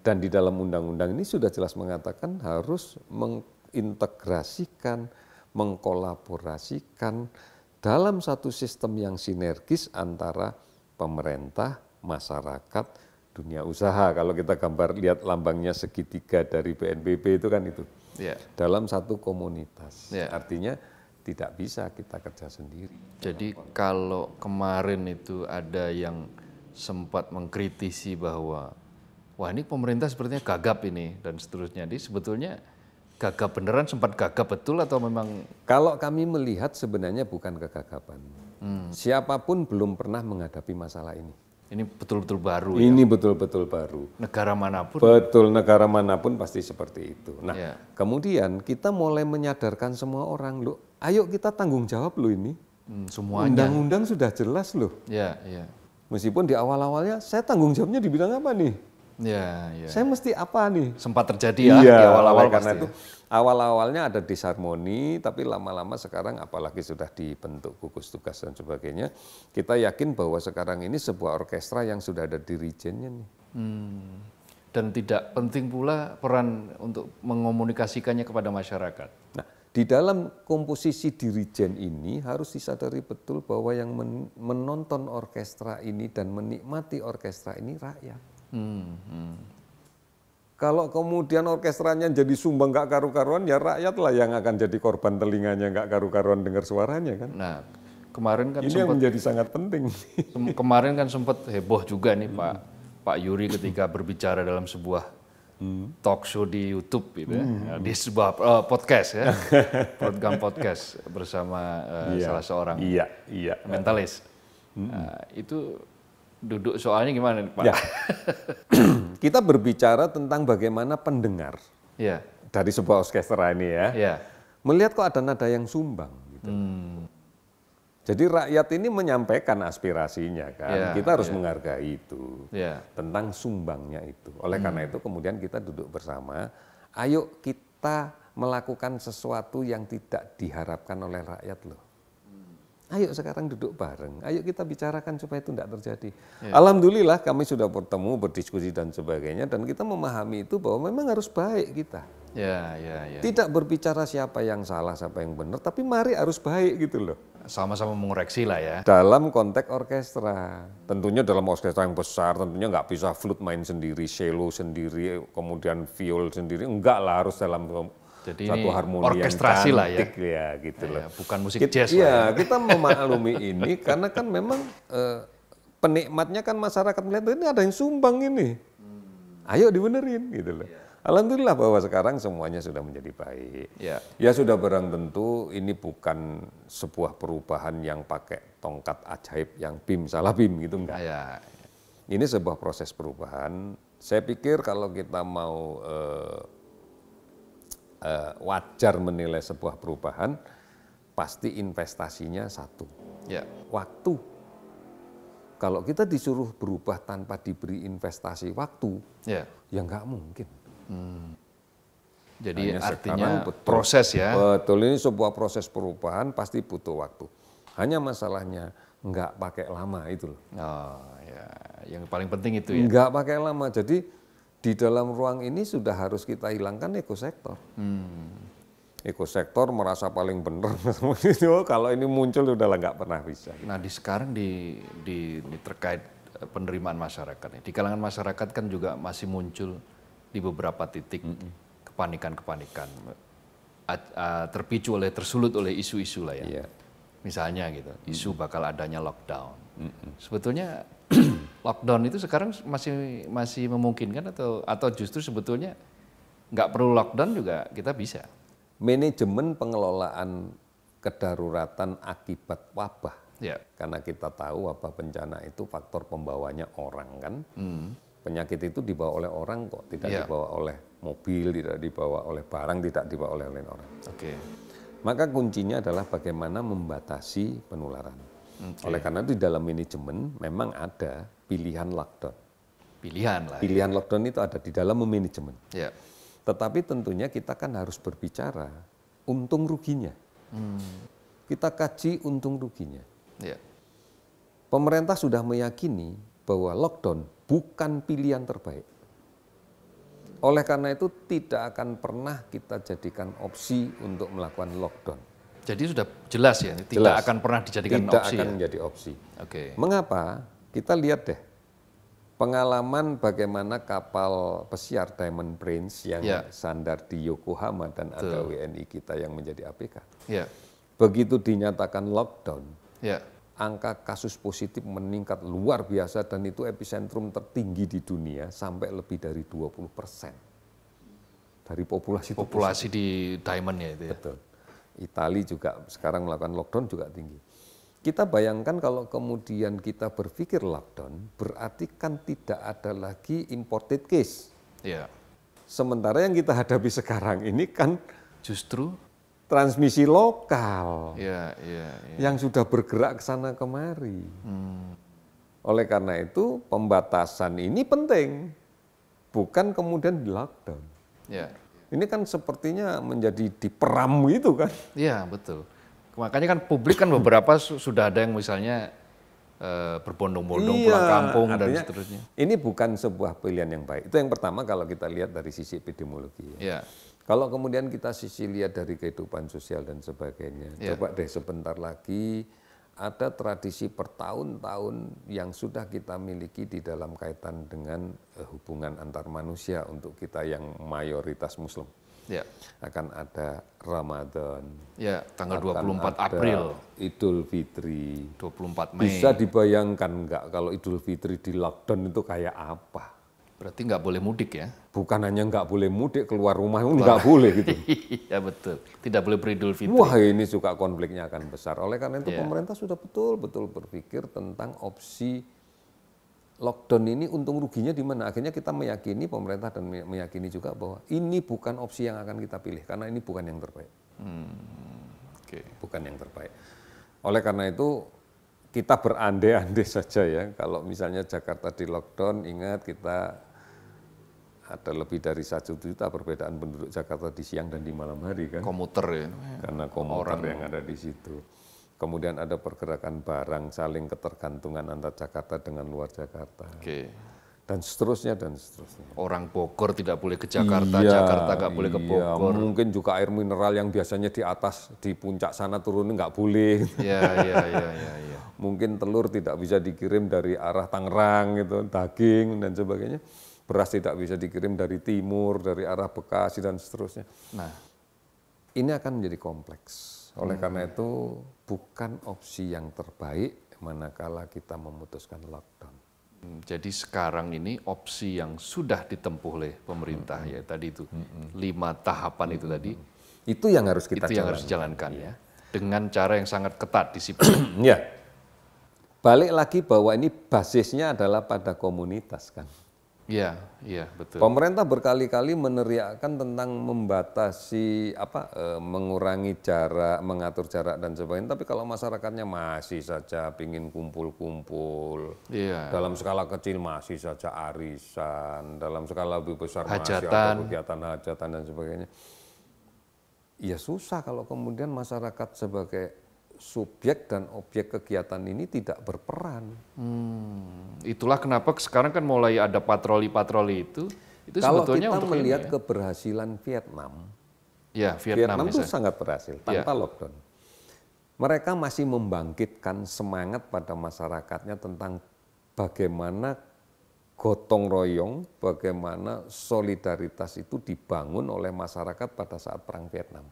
Dan di dalam undang-undang ini sudah jelas mengatakan harus mengintegrasikan, mengkolaborasikan dalam satu sistem yang sinergis antara pemerintah, masyarakat, dunia usaha. Kalau kita gambar lihat lambangnya segitiga dari BNPB itu kan itu. Yeah. Dalam satu komunitas. Yeah. Artinya tidak bisa kita kerja sendiri. Jadi kalau kemarin itu ada yang sempat mengkritisi bahwa wah ini pemerintah sepertinya gagap ini dan seterusnya. Jadi sebetulnya gagap beneran sempat gagap betul atau memang kalau kami melihat sebenarnya bukan kegagapan. Hmm. Siapapun belum pernah menghadapi masalah ini. Ini betul-betul baru. Ya. Ini betul-betul baru. Negara manapun. Betul, negara manapun pasti seperti itu. Nah, ya. kemudian kita mulai menyadarkan semua orang, loh, ayo kita tanggung jawab loh ini. Hmm, semuanya. Undang-undang sudah jelas loh. Ya, ya. Meskipun di awal-awalnya saya tanggung jawabnya di bidang apa nih? Ya, ya. Saya mesti apa nih? Sempat terjadi ya, ya di awal-awal karena ya. itu. Awal-awalnya ada disharmoni, tapi lama-lama sekarang apalagi sudah dibentuk gugus tugas dan sebagainya, kita yakin bahwa sekarang ini sebuah orkestra yang sudah ada dirijennya nih. Hmm. Dan tidak penting pula peran untuk mengomunikasikannya kepada masyarakat. Nah, di dalam komposisi dirijen ini harus disadari betul bahwa yang menonton orkestra ini dan menikmati orkestra ini rakyat. Hmm, hmm. Kalau kemudian orkestranya jadi sumbang nggak karu-karuan, ya rakyatlah yang akan jadi korban telinganya nggak karu-karuan dengar suaranya kan. Nah, kemarin kan ini sempat, yang menjadi sangat penting. Kemarin kan sempat heboh juga nih hmm. Pak Pak Yuri ketika berbicara dalam sebuah hmm. talk show di YouTube, gitu, ya. hmm. ya, di sebuah uh, podcast ya, <laughs> program podcast bersama uh, iya. salah seorang iya, iya. mentalis. Hmm. Uh, itu duduk soalnya gimana nih Pak? Ya. <clears throat> Kita berbicara tentang bagaimana pendengar ya. dari sebuah orkestra ini ya, ya, melihat kok ada nada yang sumbang. Gitu. Hmm. Jadi rakyat ini menyampaikan aspirasinya kan, ya, kita harus ya. menghargai itu ya. tentang sumbangnya itu. Oleh hmm. karena itu kemudian kita duduk bersama, ayo kita melakukan sesuatu yang tidak diharapkan oleh rakyat loh. Ayo sekarang duduk bareng, ayo kita bicarakan supaya itu tidak terjadi. Ya. Alhamdulillah kami sudah bertemu, berdiskusi dan sebagainya, dan kita memahami itu bahwa memang harus baik kita. Ya, ya, ya. Tidak berbicara siapa yang salah, siapa yang benar, tapi mari harus baik gitu loh. Sama-sama mengoreksi lah ya. Dalam konteks orkestra, tentunya dalam orkestra yang besar, tentunya nggak bisa flute main sendiri, cello sendiri, kemudian viol sendiri, enggak lah harus dalam jadi satu harmoni orkestrasi yang cantik, lah ya. ya gitu iya, loh. Ya, bukan musik kita, jazz. Iya, ya. kita <laughs> memaklumi ini karena kan memang eh, penikmatnya kan masyarakat melihat ini ada yang sumbang ini. Hmm. Ayo dibenerin gitu loh. Ya. Alhamdulillah bahwa sekarang semuanya sudah menjadi baik. Ya. ya sudah barang tentu ini bukan sebuah perubahan yang pakai tongkat ajaib yang bim salah bim gitu enggak. Ya. Ini sebuah proses perubahan. Saya pikir kalau kita mau eh, uh, wajar menilai sebuah perubahan, pasti investasinya satu. Ya. Waktu. Kalau kita disuruh berubah tanpa diberi investasi waktu, ya, ya nggak mungkin. Hmm. Jadi Hanya artinya betul, proses ya. Betul ini sebuah proses perubahan pasti butuh waktu. Hanya masalahnya nggak pakai lama itu loh. Oh, ya. Yang paling penting itu ya. Nggak pakai lama. Jadi di dalam ruang ini sudah harus kita hilangkan ekosektor. Hmm. Ekosektor merasa paling benar <laughs> oh, kalau ini muncul sudah nggak pernah bisa. Nah di sekarang di, di, di terkait eh, penerimaan masyarakat di kalangan masyarakat kan juga masih muncul di beberapa titik kepanikan-kepanikan mm -hmm. terpicu oleh tersulut oleh isu-isu lah ya. Yeah. Misalnya gitu, isu bakal adanya lockdown. Mm -hmm. Sebetulnya lockdown itu sekarang masih masih memungkinkan atau atau justru sebetulnya nggak perlu lockdown juga kita bisa. Manajemen pengelolaan kedaruratan akibat wabah. Ya. Karena kita tahu wabah bencana itu faktor pembawanya orang kan. Hmm. Penyakit itu dibawa oleh orang kok, tidak ya. dibawa oleh mobil, tidak dibawa oleh barang, tidak dibawa oleh lain orang. Oke. Maka kuncinya adalah bagaimana membatasi penularan. Okay. Oleh karena itu di dalam manajemen memang ada pilihan lockdown. Pilihan lah. Ya. Pilihan ya. lockdown itu ada di dalam manajemen. Ya. Tetapi tentunya kita kan harus berbicara untung ruginya. Hmm. Kita kaji untung ruginya. Ya. Pemerintah sudah meyakini bahwa lockdown bukan pilihan terbaik. Oleh karena itu tidak akan pernah kita jadikan opsi untuk melakukan lockdown. Jadi sudah jelas ya, tidak jelas. akan pernah dijadikan tidak opsi. Tidak akan ya? menjadi opsi. Oke. Okay. Mengapa? Kita lihat deh pengalaman bagaimana kapal pesiar Diamond Prince yang yeah. sandar di Yokohama dan Tuh. ada WNI kita yang menjadi APK. Yeah. Begitu dinyatakan lockdown, yeah. angka kasus positif meningkat luar biasa dan itu epicentrum tertinggi di dunia sampai lebih dari 20 persen dari populasi populasi di Diamond ya itu ya. Betul. Itali juga sekarang melakukan lockdown juga tinggi. Kita bayangkan kalau kemudian kita berpikir lockdown, berarti kan tidak ada lagi imported case. Ya. Sementara yang kita hadapi sekarang ini kan justru transmisi lokal ya, ya, ya. yang sudah bergerak ke sana kemari. Hmm. Oleh karena itu pembatasan ini penting, bukan kemudian di lockdown. Ya. Ini kan sepertinya menjadi diperam itu kan? Iya betul makanya kan publik kan beberapa sudah ada yang misalnya uh, berbondong-bondong iya, pulang kampung dan seterusnya. Ini bukan sebuah pilihan yang baik. Itu yang pertama kalau kita lihat dari sisi epidemiologi. Ya. Yeah. Kalau kemudian kita sisi lihat dari kehidupan sosial dan sebagainya, yeah. coba deh sebentar lagi ada tradisi tahun tahun yang sudah kita miliki di dalam kaitan dengan eh, hubungan antar manusia untuk kita yang mayoritas Muslim ya. akan ada Ramadan. Ya, tanggal akan 24 April. Idul Fitri. 24 Mei. Bisa dibayangkan nggak kalau Idul Fitri di lockdown itu kayak apa? Berarti nggak boleh mudik ya? Bukan hanya nggak boleh mudik, keluar rumah keluar. nggak boleh gitu. <laughs> ya betul, tidak boleh beridul fitri. Wah ini suka konfliknya akan besar. Oleh karena itu ya. pemerintah sudah betul-betul berpikir tentang opsi lockdown ini untung ruginya di mana? Akhirnya kita meyakini pemerintah dan meyakini juga bahwa ini bukan opsi yang akan kita pilih karena ini bukan yang terbaik. Hmm, okay. Bukan yang terbaik. Oleh karena itu kita berandai-andai <laughs> saja ya. Kalau misalnya Jakarta di lockdown, ingat kita ada lebih dari satu juta perbedaan penduduk Jakarta di siang dan di malam hari kan. Komuter ya. Karena komuter Orang. yang ada di situ kemudian ada pergerakan barang, saling ketergantungan antar Jakarta dengan luar Jakarta. Oke. Dan seterusnya dan seterusnya. Orang Bogor tidak boleh ke Jakarta, iya, Jakarta nggak boleh iya, ke Bogor. Mungkin juga air mineral yang biasanya di atas di puncak sana turun nggak boleh. Iya iya iya iya. iya, iya. <laughs> Mungkin telur tidak bisa dikirim dari arah Tangerang itu, daging dan sebagainya. Beras tidak bisa dikirim dari timur, dari arah Bekasi dan seterusnya. Nah, ini akan menjadi kompleks oleh hmm. karena itu bukan opsi yang terbaik manakala kita memutuskan lockdown. Hmm, jadi sekarang ini opsi yang sudah ditempuh oleh pemerintah hmm. ya tadi itu hmm. hmm. lima tahapan hmm. itu tadi itu yang harus kita itu yang harus jalankan iya. ya dengan cara yang sangat ketat disiplin. <clears throat> ya balik lagi bahwa ini basisnya adalah pada komunitas kan. Iya, iya betul. Pemerintah berkali-kali meneriakkan tentang membatasi apa e, mengurangi jarak, mengatur jarak dan sebagainya, tapi kalau masyarakatnya masih saja pingin kumpul-kumpul. Iya. Dalam skala kecil masih saja arisan, dalam skala lebih besar hajatan. masih ada kegiatan hajatan dan sebagainya. Ya susah kalau kemudian masyarakat sebagai subjek dan objek kegiatan ini tidak berperan. Hmm, itulah kenapa sekarang kan mulai ada patroli-patroli itu. Itu Kalau sebetulnya kita untuk melihat ini, ya? keberhasilan Vietnam, ya, Vietnam, itu sangat berhasil tanpa ya. lockdown. Mereka masih membangkitkan semangat pada masyarakatnya tentang bagaimana gotong royong, bagaimana solidaritas itu dibangun oleh masyarakat pada saat perang Vietnam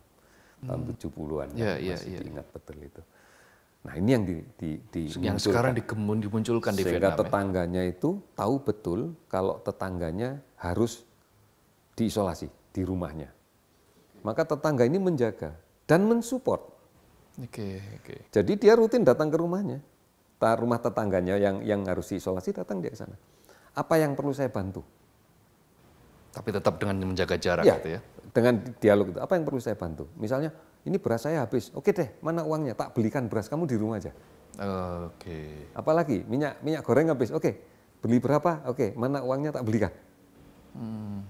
tahun hmm. 70-an yeah, kan? yeah, masih yeah. diingat betul itu. Nah ini yang di, di, di yang sekarang dikemun, dimunculkan di sehingga Vietnam, ya. tetangganya ya? itu tahu betul kalau tetangganya harus diisolasi di rumahnya. Maka tetangga ini menjaga dan mensupport. Oke, okay, okay. Jadi dia rutin datang ke rumahnya, rumah tetangganya yang yang harus diisolasi datang dia ke sana. Apa yang perlu saya bantu? Tapi tetap dengan menjaga jarak, ya, gitu ya dengan dialog itu, apa yang perlu saya bantu? Misalnya, ini beras saya habis, oke deh, mana uangnya? Tak belikan beras, kamu di rumah aja. Oke. Okay. Apalagi minyak minyak goreng habis, oke, beli berapa? Oke, mana uangnya? Tak belikan. Hmm.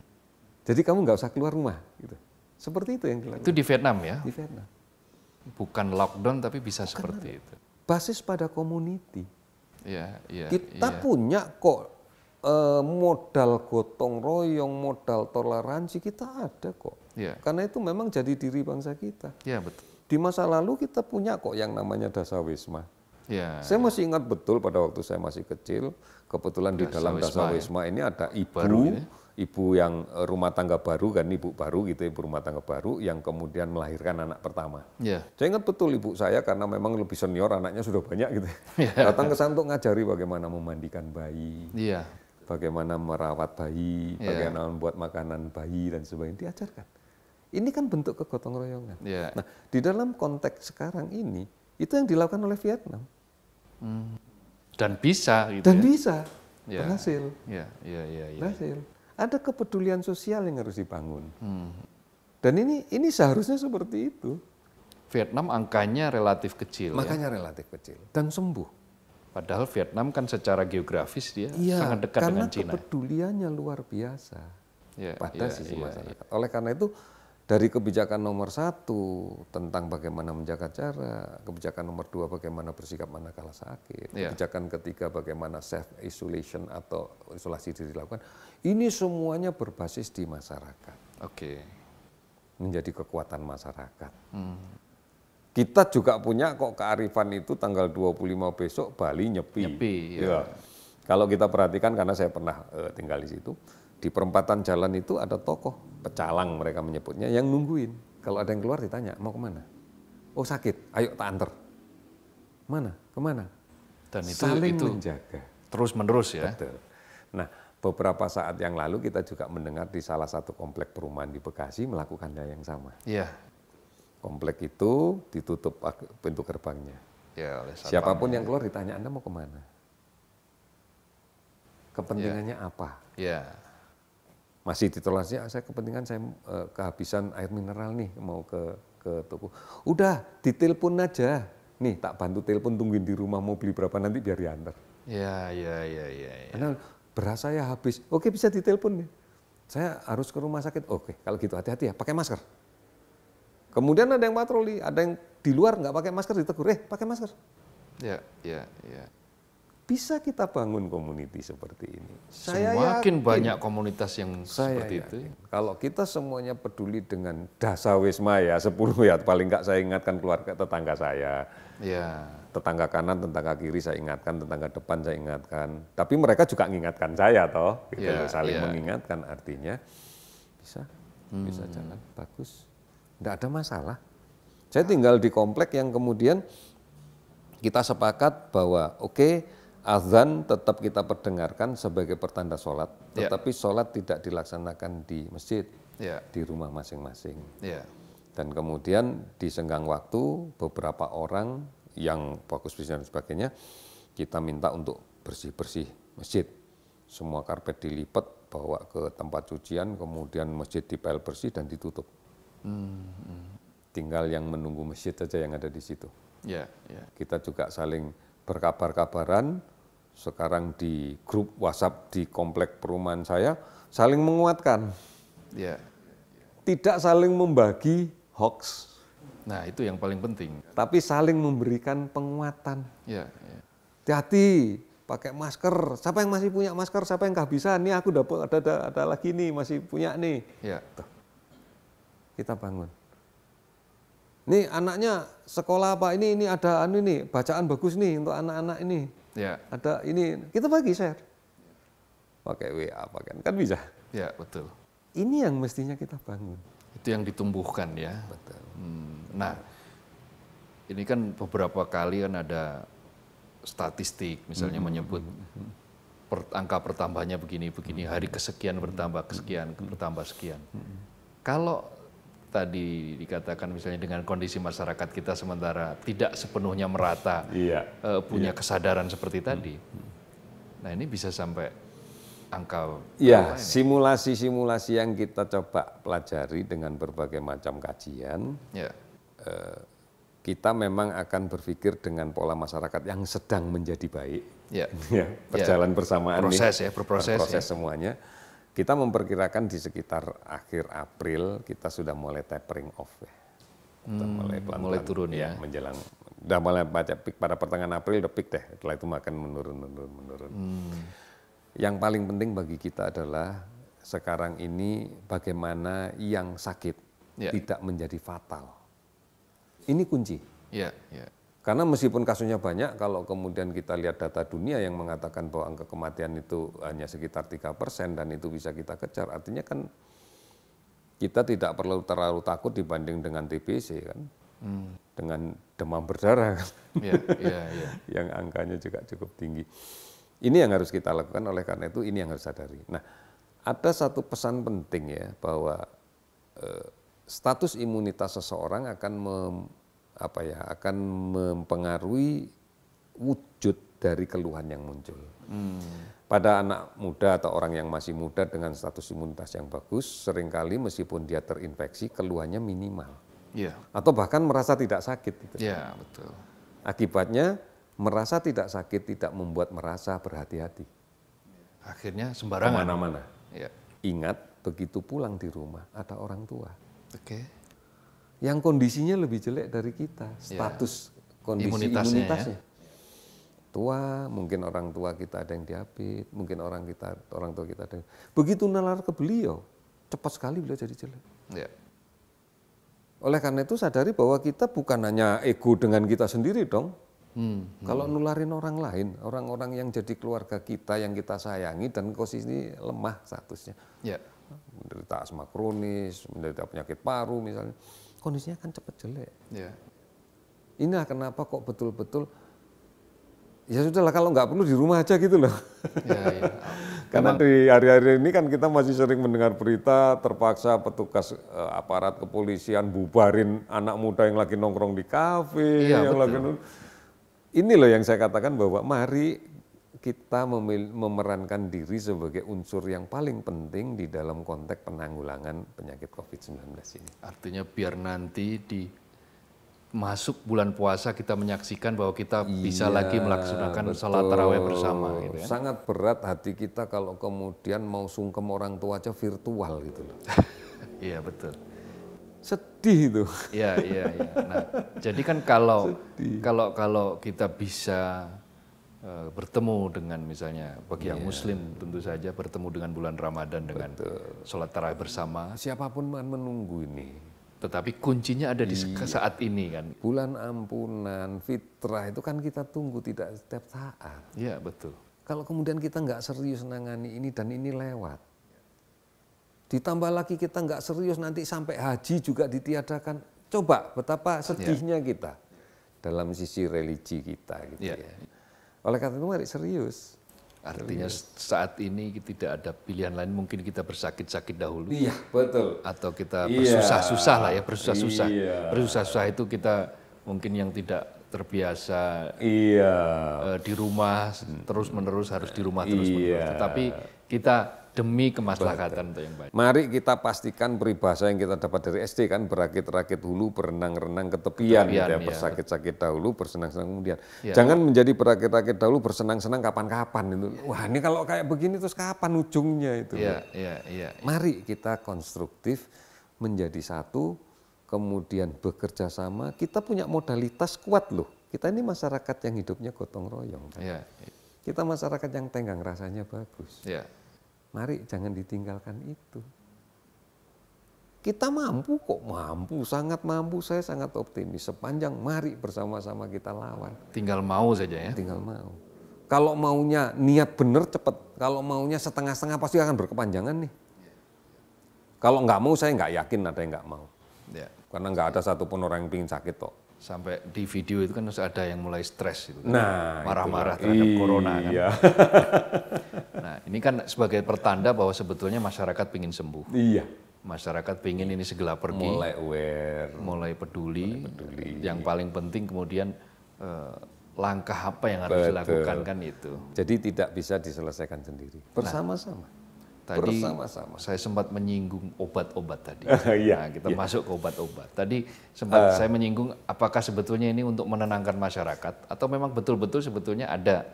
Jadi kamu nggak usah keluar rumah. Gitu. Seperti itu yang dilakukan. Itu di Vietnam ya? Di Vietnam. Bukan lockdown tapi bisa Bukan seperti ada. itu. Basis pada community. Ya, ya, kita ya. punya kok eh, modal gotong royong, modal toleransi kita ada kok. Yeah. Karena itu memang jadi diri bangsa kita. Iya yeah, betul. Di masa lalu kita punya kok yang namanya dasawisma. Ya. Saya masih ingat betul pada waktu saya masih kecil, kebetulan di dalam dasawisma ya. ini ada ibu, baru ya. ini. ibu yang eh, rumah tangga baru kan, ibu baru gitu, ibu rumah tangga baru yang kemudian melahirkan anak pertama. Ya. Saya ingat betul ibu saya karena memang lebih senior, anaknya sudah banyak gitu. Ya. Datang ke sana untuk ngajari bagaimana memandikan bayi. Ya bagaimana merawat bayi, yeah. bagaimana membuat makanan bayi dan sebagainya diajarkan. Ini kan bentuk kegotong royongan. Yeah. Nah, di dalam konteks sekarang ini itu yang dilakukan oleh Vietnam. Hmm. Dan bisa gitu. Dan ya? bisa. Yeah. Berhasil. Yeah. Yeah, yeah, yeah. Berhasil. Ada kepedulian sosial yang harus dibangun. Hmm. Dan ini ini seharusnya seperti itu. Vietnam angkanya relatif kecil. Ya? Makanya ya? relatif kecil dan sembuh. Padahal Vietnam kan secara geografis dia ya, sangat dekat dengan Cina. Karena kepeduliannya luar biasa ya, pada ya, sisi ya, masyarakat. Ya. Iya. Oleh karena itu dari kebijakan nomor satu tentang bagaimana menjaga cara, kebijakan nomor dua bagaimana bersikap manakala sakit, ya. kebijakan ketiga bagaimana self isolation atau isolasi diri dilakukan, ini semuanya berbasis di masyarakat. Oke. Okay. Menjadi kekuatan masyarakat. Hmm. Kita juga punya kok kearifan itu tanggal 25 besok Bali nyepi. Nyepi. Ya. ya. Kalau kita perhatikan karena saya pernah uh, tinggal di situ, di perempatan jalan itu ada tokoh pecalang mereka menyebutnya yang nungguin. Kalau ada yang keluar ditanya mau kemana? Oh sakit, ayo tak antar. Mana? Kemana? Dan itu saling itu menjaga terus menerus ya. Betul. Nah beberapa saat yang lalu kita juga mendengar di salah satu komplek perumahan di Bekasi melakukan hal yang sama. Iya komplek itu ditutup pintu gerbangnya. Ya, oleh Siapapun yang keluar ditanya Anda mau kemana? Kepentingannya ya. apa? Ya. Masih ditolaknya saya kepentingan saya eh, kehabisan air mineral nih mau ke ke toko. Udah, ditelepon aja. Nih tak bantu telepon tungguin di rumah mau beli berapa nanti biar diantar. Ya, ya, ya, ya. ya. Anda, beras saya habis. Oke, bisa ditelepon nih. Saya harus ke rumah sakit. Oke, kalau gitu hati-hati ya, pakai masker. Kemudian ada yang patroli, ada yang di luar nggak pakai masker ditegur, eh pakai masker. Ya, ya, ya. Bisa kita bangun komuniti seperti ini. Saya Semakin yakin, banyak komunitas yang saya seperti yakin. itu. Kalau kita semuanya peduli dengan dasa wisma ya, sepuluh ya, paling nggak saya ingatkan keluarga tetangga saya. Ya. Tetangga kanan, tetangga kiri saya ingatkan, tetangga depan saya ingatkan. Tapi mereka juga mengingatkan saya toh, gitu ya, saling ya. mengingatkan artinya bisa hmm. bisa jalan bagus. Tidak ada masalah. Saya tinggal di komplek yang kemudian kita sepakat bahwa oke okay, azan tetap kita perdengarkan sebagai pertanda sholat, ya. tetapi yeah. sholat tidak dilaksanakan di masjid, yeah. di rumah masing-masing. Yeah. Dan kemudian di senggang waktu beberapa orang yang fokus bisnis dan sebagainya, kita minta untuk bersih-bersih masjid. Semua karpet dilipat, bawa ke tempat cucian, kemudian masjid dipel bersih dan ditutup. Tinggal yang menunggu masjid saja yang ada di situ. Ya, ya. Kita juga saling berkabar-kabaran. Sekarang di grup WhatsApp di komplek perumahan saya saling menguatkan. Ya. Tidak saling membagi hoax. Nah, itu yang paling penting. Tapi saling memberikan penguatan. Ya, ya. Hati-hati pakai masker. Siapa yang masih punya masker? Siapa yang kehabisan bisa? Nih aku dapat ada, ada ada lagi nih masih punya nih. Ya kita bangun. Ini anaknya sekolah apa ini ini ada anu ini bacaan bagus nih untuk anak-anak ini. Ya. Ada ini kita bagi share. Pakai WA pakai kan bisa. Ya betul. Ini yang mestinya kita bangun. Itu yang ditumbuhkan ya. Betul. Hmm. Nah ini kan beberapa kali kan ada statistik misalnya hmm. menyebut hmm. Per, angka pertambahnya begini begini hari kesekian bertambah kesekian bertambah sekian. Hmm. Kalau tadi dikatakan misalnya dengan kondisi masyarakat kita sementara tidak sepenuhnya merata iya. uh, punya iya. kesadaran seperti hmm. tadi. Nah ini bisa sampai angka. Ya simulasi-simulasi yang kita coba pelajari dengan berbagai macam kajian. Ya. Uh, kita memang akan berpikir dengan pola masyarakat yang sedang menjadi baik, ya, <laughs> ya, ya berjalan ya. bersamaan, proses ini, ya, berproses, berproses ya. semuanya kita memperkirakan di sekitar akhir April kita sudah mulai tapering off ya. Kita hmm, mulai pelan mulai turun ya. ya. Menjelang udah mulai baca peak pada pertengahan April udah peak deh. Setelah itu makan menurun menurun menurun. Hmm. Yang paling penting bagi kita adalah sekarang ini bagaimana yang sakit yeah. tidak menjadi fatal. Ini kunci. Yeah, yeah. Karena meskipun kasusnya banyak, kalau kemudian kita lihat data dunia yang mengatakan bahwa angka kematian itu hanya sekitar 3% dan itu bisa kita kejar, artinya kan kita tidak perlu terlalu takut dibanding dengan TBC kan. Hmm. Dengan demam berdarah kan. ya, ya, ya. <laughs> yang angkanya juga cukup tinggi. Ini yang harus kita lakukan oleh karena itu ini yang harus sadari. Nah, ada satu pesan penting ya bahwa eh, status imunitas seseorang akan mem apa ya akan mempengaruhi wujud dari keluhan yang muncul. Hmm. Pada anak muda atau orang yang masih muda dengan status imunitas yang bagus, seringkali meskipun dia terinfeksi, keluhannya minimal. Yeah. Atau bahkan merasa tidak sakit. Gitu. Yeah, betul. Akibatnya merasa tidak sakit tidak membuat merasa berhati-hati. Akhirnya sembarangan. mana mana Yeah. Ingat, begitu pulang di rumah ada orang tua. Oke. Okay yang kondisinya lebih jelek dari kita, iya. status ya. kondisi imunitasnya. imunitasnya. Ya? Tua, mungkin orang tua kita ada yang diabetes, mungkin orang kita orang tua kita ada. Yang... Begitu nalar ke beliau, cepat sekali beliau jadi jelek. Ya. Oleh karena itu sadari bahwa kita bukan hanya ego dengan kita sendiri dong, Hmm, hmm. Kalau nularin orang lain, orang-orang yang jadi keluarga kita yang kita sayangi dan posisi lemah statusnya, ya. menderita asma kronis, menderita penyakit paru misalnya, kondisinya akan cepat jelek. Yeah. Inilah kenapa kok betul-betul ya sudahlah kalau nggak perlu di rumah aja gitu loh. Yeah, iya. <laughs> yeah. Karena Memang. di hari-hari ini kan kita masih sering mendengar berita terpaksa petugas eh, aparat kepolisian bubarin anak muda yang lagi nongkrong di kafe, yeah, yang betul. lagi ini loh yang saya katakan bahwa mari kita memerankan diri sebagai unsur yang paling penting di dalam konteks penanggulangan penyakit COVID-19 ini. Artinya biar nanti di masuk bulan puasa kita menyaksikan bahwa kita iya, bisa lagi melaksanakan betul. salat tarawih bersama. Gitu ya. Sangat berat hati kita kalau kemudian mau sungkem orang tua aja virtual gitu loh. <laughs> iya betul. Sedih itu. Iya iya. iya. Nah, jadi kan kalau <laughs> kalau kalau kita bisa Eh, bertemu dengan misalnya bagi yeah. yang iya. muslim tentu saja bertemu dengan bulan Ramadan dengan Betul. sholat tarawih bersama siapapun menunggu ini tetapi kuncinya ada di iya. saat ini kan bulan ampunan fitrah itu kan kita tunggu tidak setiap saat Iya betul kalau kemudian kita nggak serius nangani ini dan ini lewat ditambah lagi kita nggak serius nanti sampai haji juga ditiadakan coba betapa iya. sedihnya ya. kita dalam sisi religi kita gitu iya. ya, ya. Oleh karena itu mari serius. Artinya serius. saat ini tidak ada pilihan lain mungkin kita bersakit-sakit dahulu. Iya, betul. Atau kita iya. bersusah-susah lah ya, bersusah-susah. Iya. Bersusah-susah itu kita mungkin yang tidak terbiasa iya. uh, di rumah hmm. terus-menerus harus di rumah terus-menerus. Iya. Tetapi kita demi kemaslahatan itu yang baik. Mari kita pastikan peribahasa yang kita dapat dari SD kan berakit-rakit hulu, berenang-renang ke tepian, gitu ya, ya, bersakit-sakit dahulu, bersenang-senang kemudian. Ya. Jangan menjadi berakit-rakit dahulu, bersenang-senang kapan-kapan itu. Ya. Wah, ini kalau kayak begini terus kapan ujungnya itu? Ya, iya, iya. ya. Mari kita konstruktif menjadi satu, kemudian bekerja sama. Kita punya modalitas kuat loh. Kita ini masyarakat yang hidupnya gotong royong. Kan? Ya. Kita masyarakat yang tenggang rasanya bagus. Ya. Mari jangan ditinggalkan itu. Kita mampu kok, mampu, sangat mampu. Saya sangat optimis. Sepanjang mari bersama-sama kita lawan. Tinggal mau saja ya. Tinggal mau. Kalau maunya niat benar cepat, kalau maunya setengah-setengah pasti akan berkepanjangan nih. Kalau nggak mau saya nggak yakin ada yang nggak mau. Ya. Karena nggak ada satupun orang yang ingin sakit kok sampai di video itu kan harus ada yang mulai stres itu kan. nah marah-marah terhadap iya. corona kan <laughs> nah ini kan sebagai pertanda bahwa sebetulnya masyarakat ingin sembuh iya masyarakat ingin ini segala pergi mulai aware mulai peduli, mulai peduli. yang paling penting kemudian eh, langkah apa yang harus Betul. dilakukan kan itu jadi tidak bisa diselesaikan sendiri nah. bersama-sama nah, Tadi Bersama-sama. saya sempat menyinggung obat-obat tadi. <laughs> Iya. nah, kita yeah. masuk ke obat-obat. Tadi sempat uh, saya menyinggung apakah sebetulnya ini untuk menenangkan masyarakat atau memang betul-betul sebetulnya ada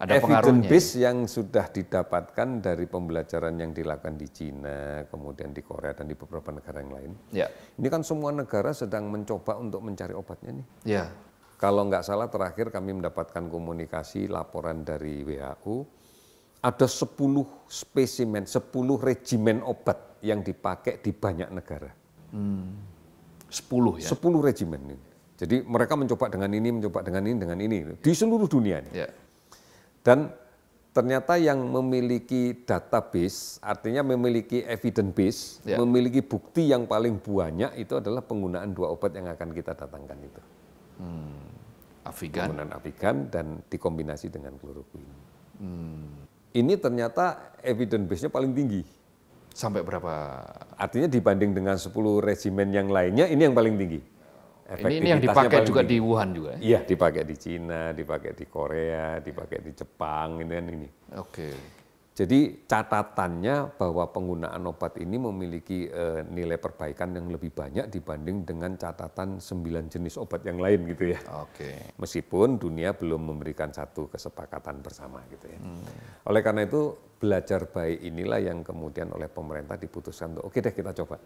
ada pengaruhnya. base yang sudah didapatkan dari pembelajaran yang dilakukan di Cina, kemudian di Korea dan di beberapa negara yang lain. Ya. Ini kan semua negara sedang mencoba untuk mencari obatnya nih. Ya. Kalau nggak salah terakhir kami mendapatkan komunikasi laporan dari WHO ada 10 spesimen, 10 regimen obat yang dipakai di banyak negara. Hmm. 10 ya? 10 regimen ini. Jadi mereka mencoba dengan ini, mencoba dengan ini, dengan ini. Di seluruh dunia ini. Ya. Dan ternyata yang memiliki database, artinya memiliki evidence base, ya. memiliki bukti yang paling banyak itu adalah penggunaan dua obat yang akan kita datangkan itu. Hmm. Afigan. Penggunaan afigan dan dikombinasi dengan kloroquine. Hmm ini ternyata evidence base-nya paling tinggi. Sampai berapa? Artinya dibanding dengan 10 regimen yang lainnya, ini yang paling tinggi. Ini, ini yang dipakai juga tinggi. di Wuhan juga? Ya? Iya, dipakai di Cina, dipakai di Korea, dipakai di Jepang, ini kan ini. Oke. Okay. Jadi catatannya bahwa penggunaan obat ini memiliki e, nilai perbaikan yang lebih banyak dibanding dengan catatan sembilan jenis obat yang lain gitu ya. Oke. Okay. Meskipun dunia belum memberikan satu kesepakatan bersama gitu ya. Hmm. Oleh karena itu belajar baik inilah yang kemudian oleh pemerintah diputuskan untuk oke okay deh kita coba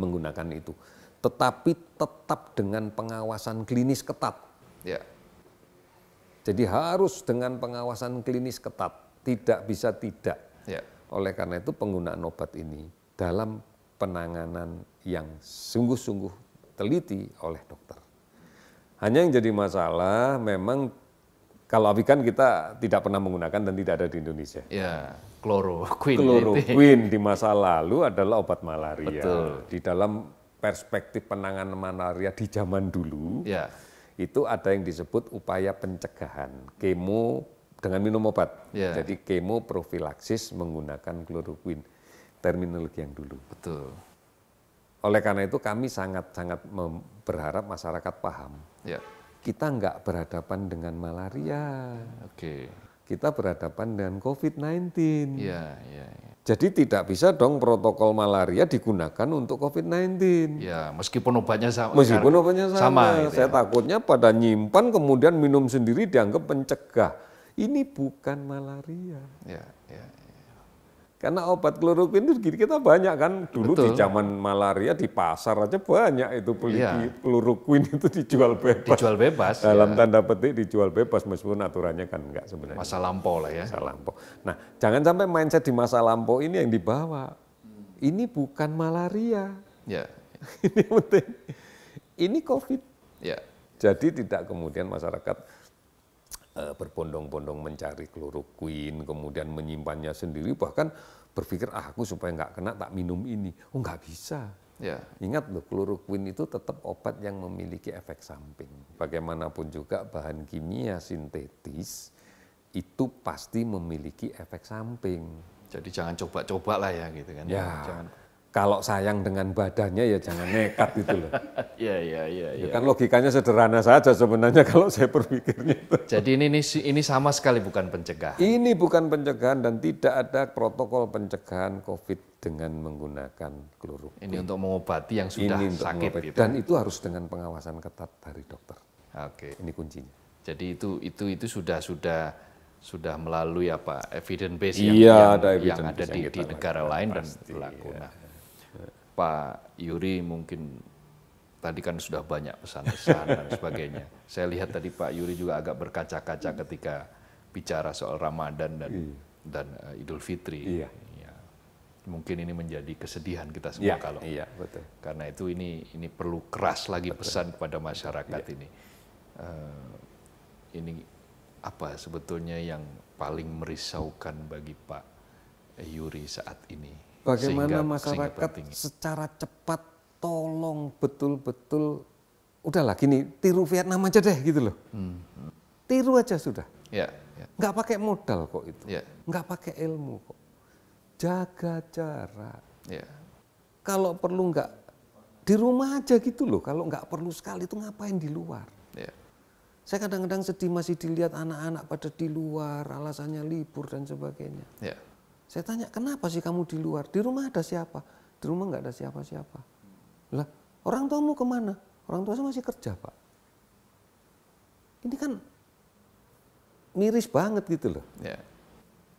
menggunakan itu. Tetapi tetap dengan pengawasan klinis ketat. Ya. Yeah. Jadi harus dengan pengawasan klinis ketat tidak bisa tidak. Ya. Oleh karena itu penggunaan obat ini dalam penanganan yang sungguh-sungguh teliti oleh dokter. Hanya yang jadi masalah memang kalau abikan kita tidak pernah menggunakan dan tidak ada di Indonesia. Ya, kloroquin. Kloroquin di masa lalu adalah obat malaria. Betul. Di dalam perspektif penanganan malaria di zaman dulu, ya. itu ada yang disebut upaya pencegahan, kemo dengan minum obat. Yeah. Jadi kemo profilaksis menggunakan kloroquin. Terminologi yang dulu. Betul. Oleh karena itu kami sangat-sangat berharap masyarakat paham. Yeah. Kita nggak berhadapan dengan malaria. Oke. Okay. Kita berhadapan dengan COVID-19. Yeah, yeah, yeah. Jadi tidak bisa dong protokol malaria digunakan untuk COVID-19. Ya, meskipun obatnya sama. Meskipun obatnya sama. sama gitu Saya ya. takutnya pada nyimpan kemudian minum sendiri dianggap pencegah ini bukan malaria. Ya, ya, ya. Karena obat kloroquin itu kita banyak kan dulu Betul. di zaman malaria di pasar aja banyak itu beli ya. kloroquin itu dijual bebas. Dijual bebas. <laughs> Dalam ya. tanda petik dijual bebas meskipun aturannya kan enggak sebenarnya. Masa lampau lah ya. Masa lampau. Nah, jangan sampai mindset di masa lampau ini yang dibawa. Ini bukan malaria. Ya. <laughs> ini penting. Ini COVID. Ya. Jadi tidak kemudian masyarakat Eh, berbondong-bondong mencari kloroquin, kemudian menyimpannya sendiri, bahkan berpikir ah aku supaya nggak kena tak minum ini, oh nggak bisa. Ya. Ingat loh, kloroquin itu tetap obat yang memiliki efek samping. Bagaimanapun juga bahan kimia sintetis itu pasti memiliki efek samping. Jadi jangan coba-coba lah ya gitu kan. Ya. Jangan kalau sayang dengan badannya ya jangan nekat gitu loh. <laughs> Iya iya iya. Ya iya. kan logikanya sederhana saja sebenarnya kalau saya berpikirnya. Itu. Jadi ini, ini ini sama sekali bukan pencegahan. Ini bukan pencegahan dan tidak ada protokol pencegahan COVID dengan menggunakan kloroquin. Ini untuk mengobati yang sudah ini sakit. Gitu. Dan itu harus dengan pengawasan ketat dari dokter. Oke. Ini kuncinya. Jadi itu itu itu sudah sudah sudah melalui apa evidence base yang, iya, yang, ada, yang ada di, negara lain dan berlaku. Iya. Nah, Pak Yuri mungkin tadi kan sudah banyak pesan-pesan dan <laughs> sebagainya. Saya lihat tadi Pak Yuri juga agak berkaca-kaca hmm. ketika bicara soal Ramadan dan iya. dan uh, Idul Fitri. Iya. Ya. Mungkin ini menjadi kesedihan kita semua iya, kalau. Iya, betul. Karena itu ini ini perlu keras lagi betul. pesan kepada masyarakat iya. ini. Uh, ini apa sebetulnya yang paling merisaukan bagi Pak Yuri saat ini? Bagaimana sehingga, masyarakat sehingga secara cepat tolong betul-betul udahlah gini tiru Vietnam aja deh gitu loh. Hmm. Tiru aja sudah. Ya, ya. Nggak pakai modal kok itu. Ya. Nggak pakai ilmu kok. Jaga jarak. Ya. Kalau perlu nggak di rumah aja gitu loh. Kalau nggak perlu sekali itu ngapain di luar? Ya. Saya kadang-kadang sedih masih dilihat anak-anak pada di luar, alasannya libur dan sebagainya. Ya. Saya tanya, kenapa sih kamu di luar? Di rumah ada siapa? Di rumah nggak ada siapa-siapa. Lah, orang tuamu kemana? Orang tua saya masih kerja, Pak. Ini kan miris banget gitu loh. Yeah.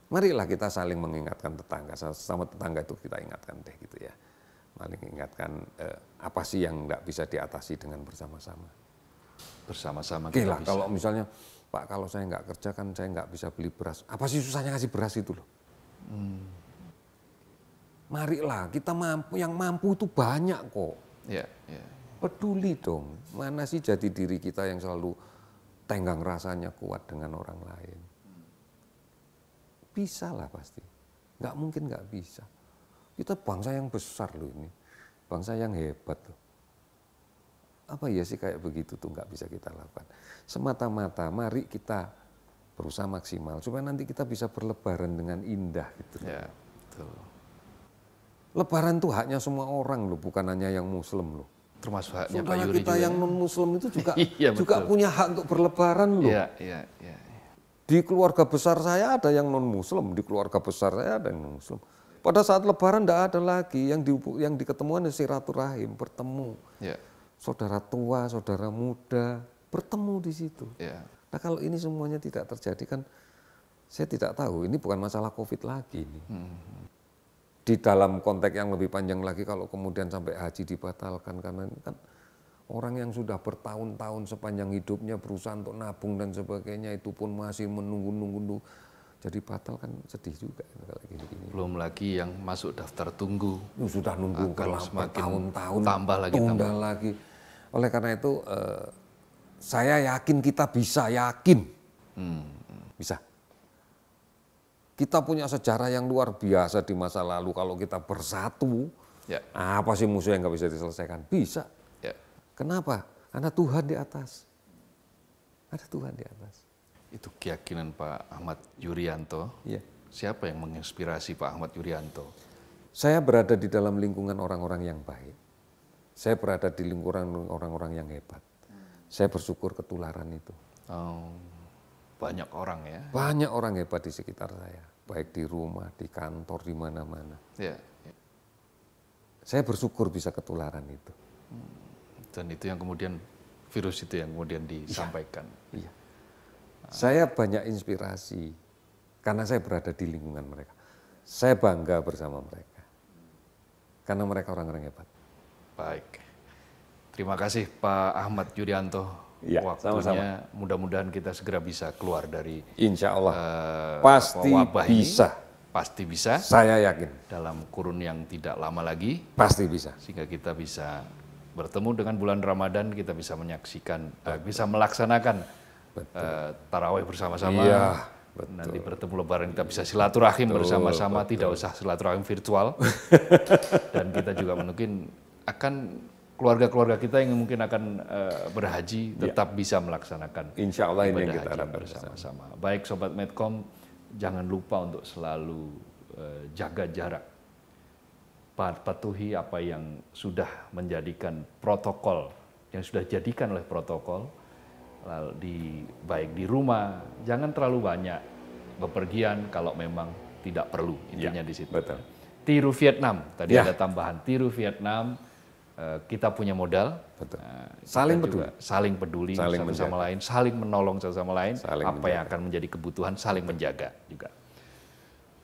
Marilah kita saling mengingatkan tetangga, sama tetangga itu kita ingatkan deh gitu ya. Mari ingatkan eh, apa sih yang nggak bisa diatasi dengan bersama-sama. Bersama-sama kalau misalnya Pak kalau saya nggak kerja kan saya nggak bisa beli beras. Apa sih susahnya ngasih beras itu loh? Hmm. Marilah kita mampu, yang mampu itu banyak kok. Yeah, yeah. Peduli dong, mana sih jati diri kita yang selalu tenggang rasanya kuat dengan orang lain. Bisa lah pasti, nggak mungkin nggak bisa. Kita bangsa yang besar loh ini, bangsa yang hebat loh apa ya sih kayak begitu tuh nggak bisa kita lakukan. Semata-mata mari kita berusaha maksimal supaya nanti kita bisa berlebaran dengan indah gitu. Ya, betul. Lebaran tuh haknya semua orang loh, bukan hanya yang muslim loh. Termasuk haknya Pak Yuri kita juga. yang ya. non muslim itu juga <laughs> ya, juga punya hak untuk berlebaran loh. Iya, iya, iya. Di keluarga besar saya ada yang non muslim, di keluarga besar saya ada yang non muslim. Pada saat lebaran tidak ada lagi yang di yang diketemuan ya Rahim, bertemu. Ya. Saudara tua, saudara muda bertemu di situ. Ya Nah kalau ini semuanya tidak terjadi kan saya tidak tahu ini bukan masalah COVID lagi. Ini. Hmm. Di dalam konteks yang lebih panjang lagi kalau kemudian sampai haji dibatalkan karena ini kan orang yang sudah bertahun-tahun sepanjang hidupnya berusaha untuk nabung dan sebagainya itu pun masih menunggu-nunggu jadi batal kan sedih juga kalau gini, gini. Belum lagi yang masuk daftar tunggu. Oh, sudah nunggu kalau semakin tahun-tahun tambah lagi tambah. lagi. Oleh karena itu eh, saya yakin kita bisa, yakin. Hmm. Bisa. Kita punya sejarah yang luar biasa di masa lalu. Kalau kita bersatu, ya. apa sih musuh yang nggak bisa diselesaikan? Bisa. Ya. Kenapa? Karena Tuhan di atas. Ada Tuhan di atas. Itu keyakinan Pak Ahmad Yuryanto. Ya. Siapa yang menginspirasi Pak Ahmad Yuryanto? Saya berada di dalam lingkungan orang-orang yang baik. Saya berada di lingkungan orang-orang yang hebat saya bersyukur ketularan itu. Oh, banyak orang ya? Banyak orang hebat di sekitar saya, baik di rumah, di kantor, di mana-mana. Ya, ya. Saya bersyukur bisa ketularan itu. Hmm, dan itu yang kemudian virus itu yang kemudian iya, disampaikan. Iya. Ya. Saya banyak inspirasi karena saya berada di lingkungan mereka. Saya bangga bersama mereka karena mereka orang-orang hebat. Baik. Terima kasih Pak Ahmad Yuryanto Ya, Waktunya sama mudah-mudahan kita segera bisa keluar dari Insya Allah uh, pasti wabah ini. bisa, pasti bisa. Saya yakin dalam kurun yang tidak lama lagi pasti bisa sehingga kita bisa bertemu dengan bulan Ramadan kita bisa menyaksikan, uh, bisa melaksanakan Uh, taraweh bersama-sama. Iya, betul. Nanti bertemu Lebaran kita bisa silaturahim bersama-sama, tidak usah silaturahim virtual. <laughs> Dan kita juga mungkin akan keluarga-keluarga kita yang mungkin akan uh, berhaji ya. tetap ya. bisa melaksanakan Insya Allah ini yang kita haji bersama-sama. Baik Sobat Medcom, jangan lupa untuk selalu uh, jaga jarak. Patuhi apa yang sudah menjadikan protokol, yang sudah jadikan oleh protokol, lalu di, baik di rumah, jangan terlalu banyak bepergian kalau memang tidak perlu, intinya ya, di situ. Betul. Tiru Vietnam, tadi ya. ada tambahan, tiru Vietnam, Eh, kita punya modal, Betul. Eh, saling peduli, saling peduli saling satu sama lain, saling menolong satu sama lain, saling apa menjaga. yang akan menjadi kebutuhan saling menjaga juga.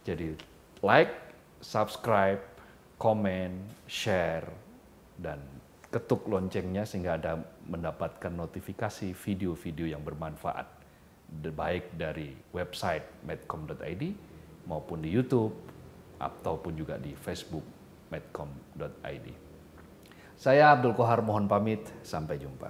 Jadi like, subscribe, komen, share, dan ketuk loncengnya sehingga anda mendapatkan notifikasi video-video yang bermanfaat, baik dari website medcom.id maupun di YouTube ataupun juga di Facebook medcom.id. Saya Abdul Kohar mohon pamit, sampai jumpa.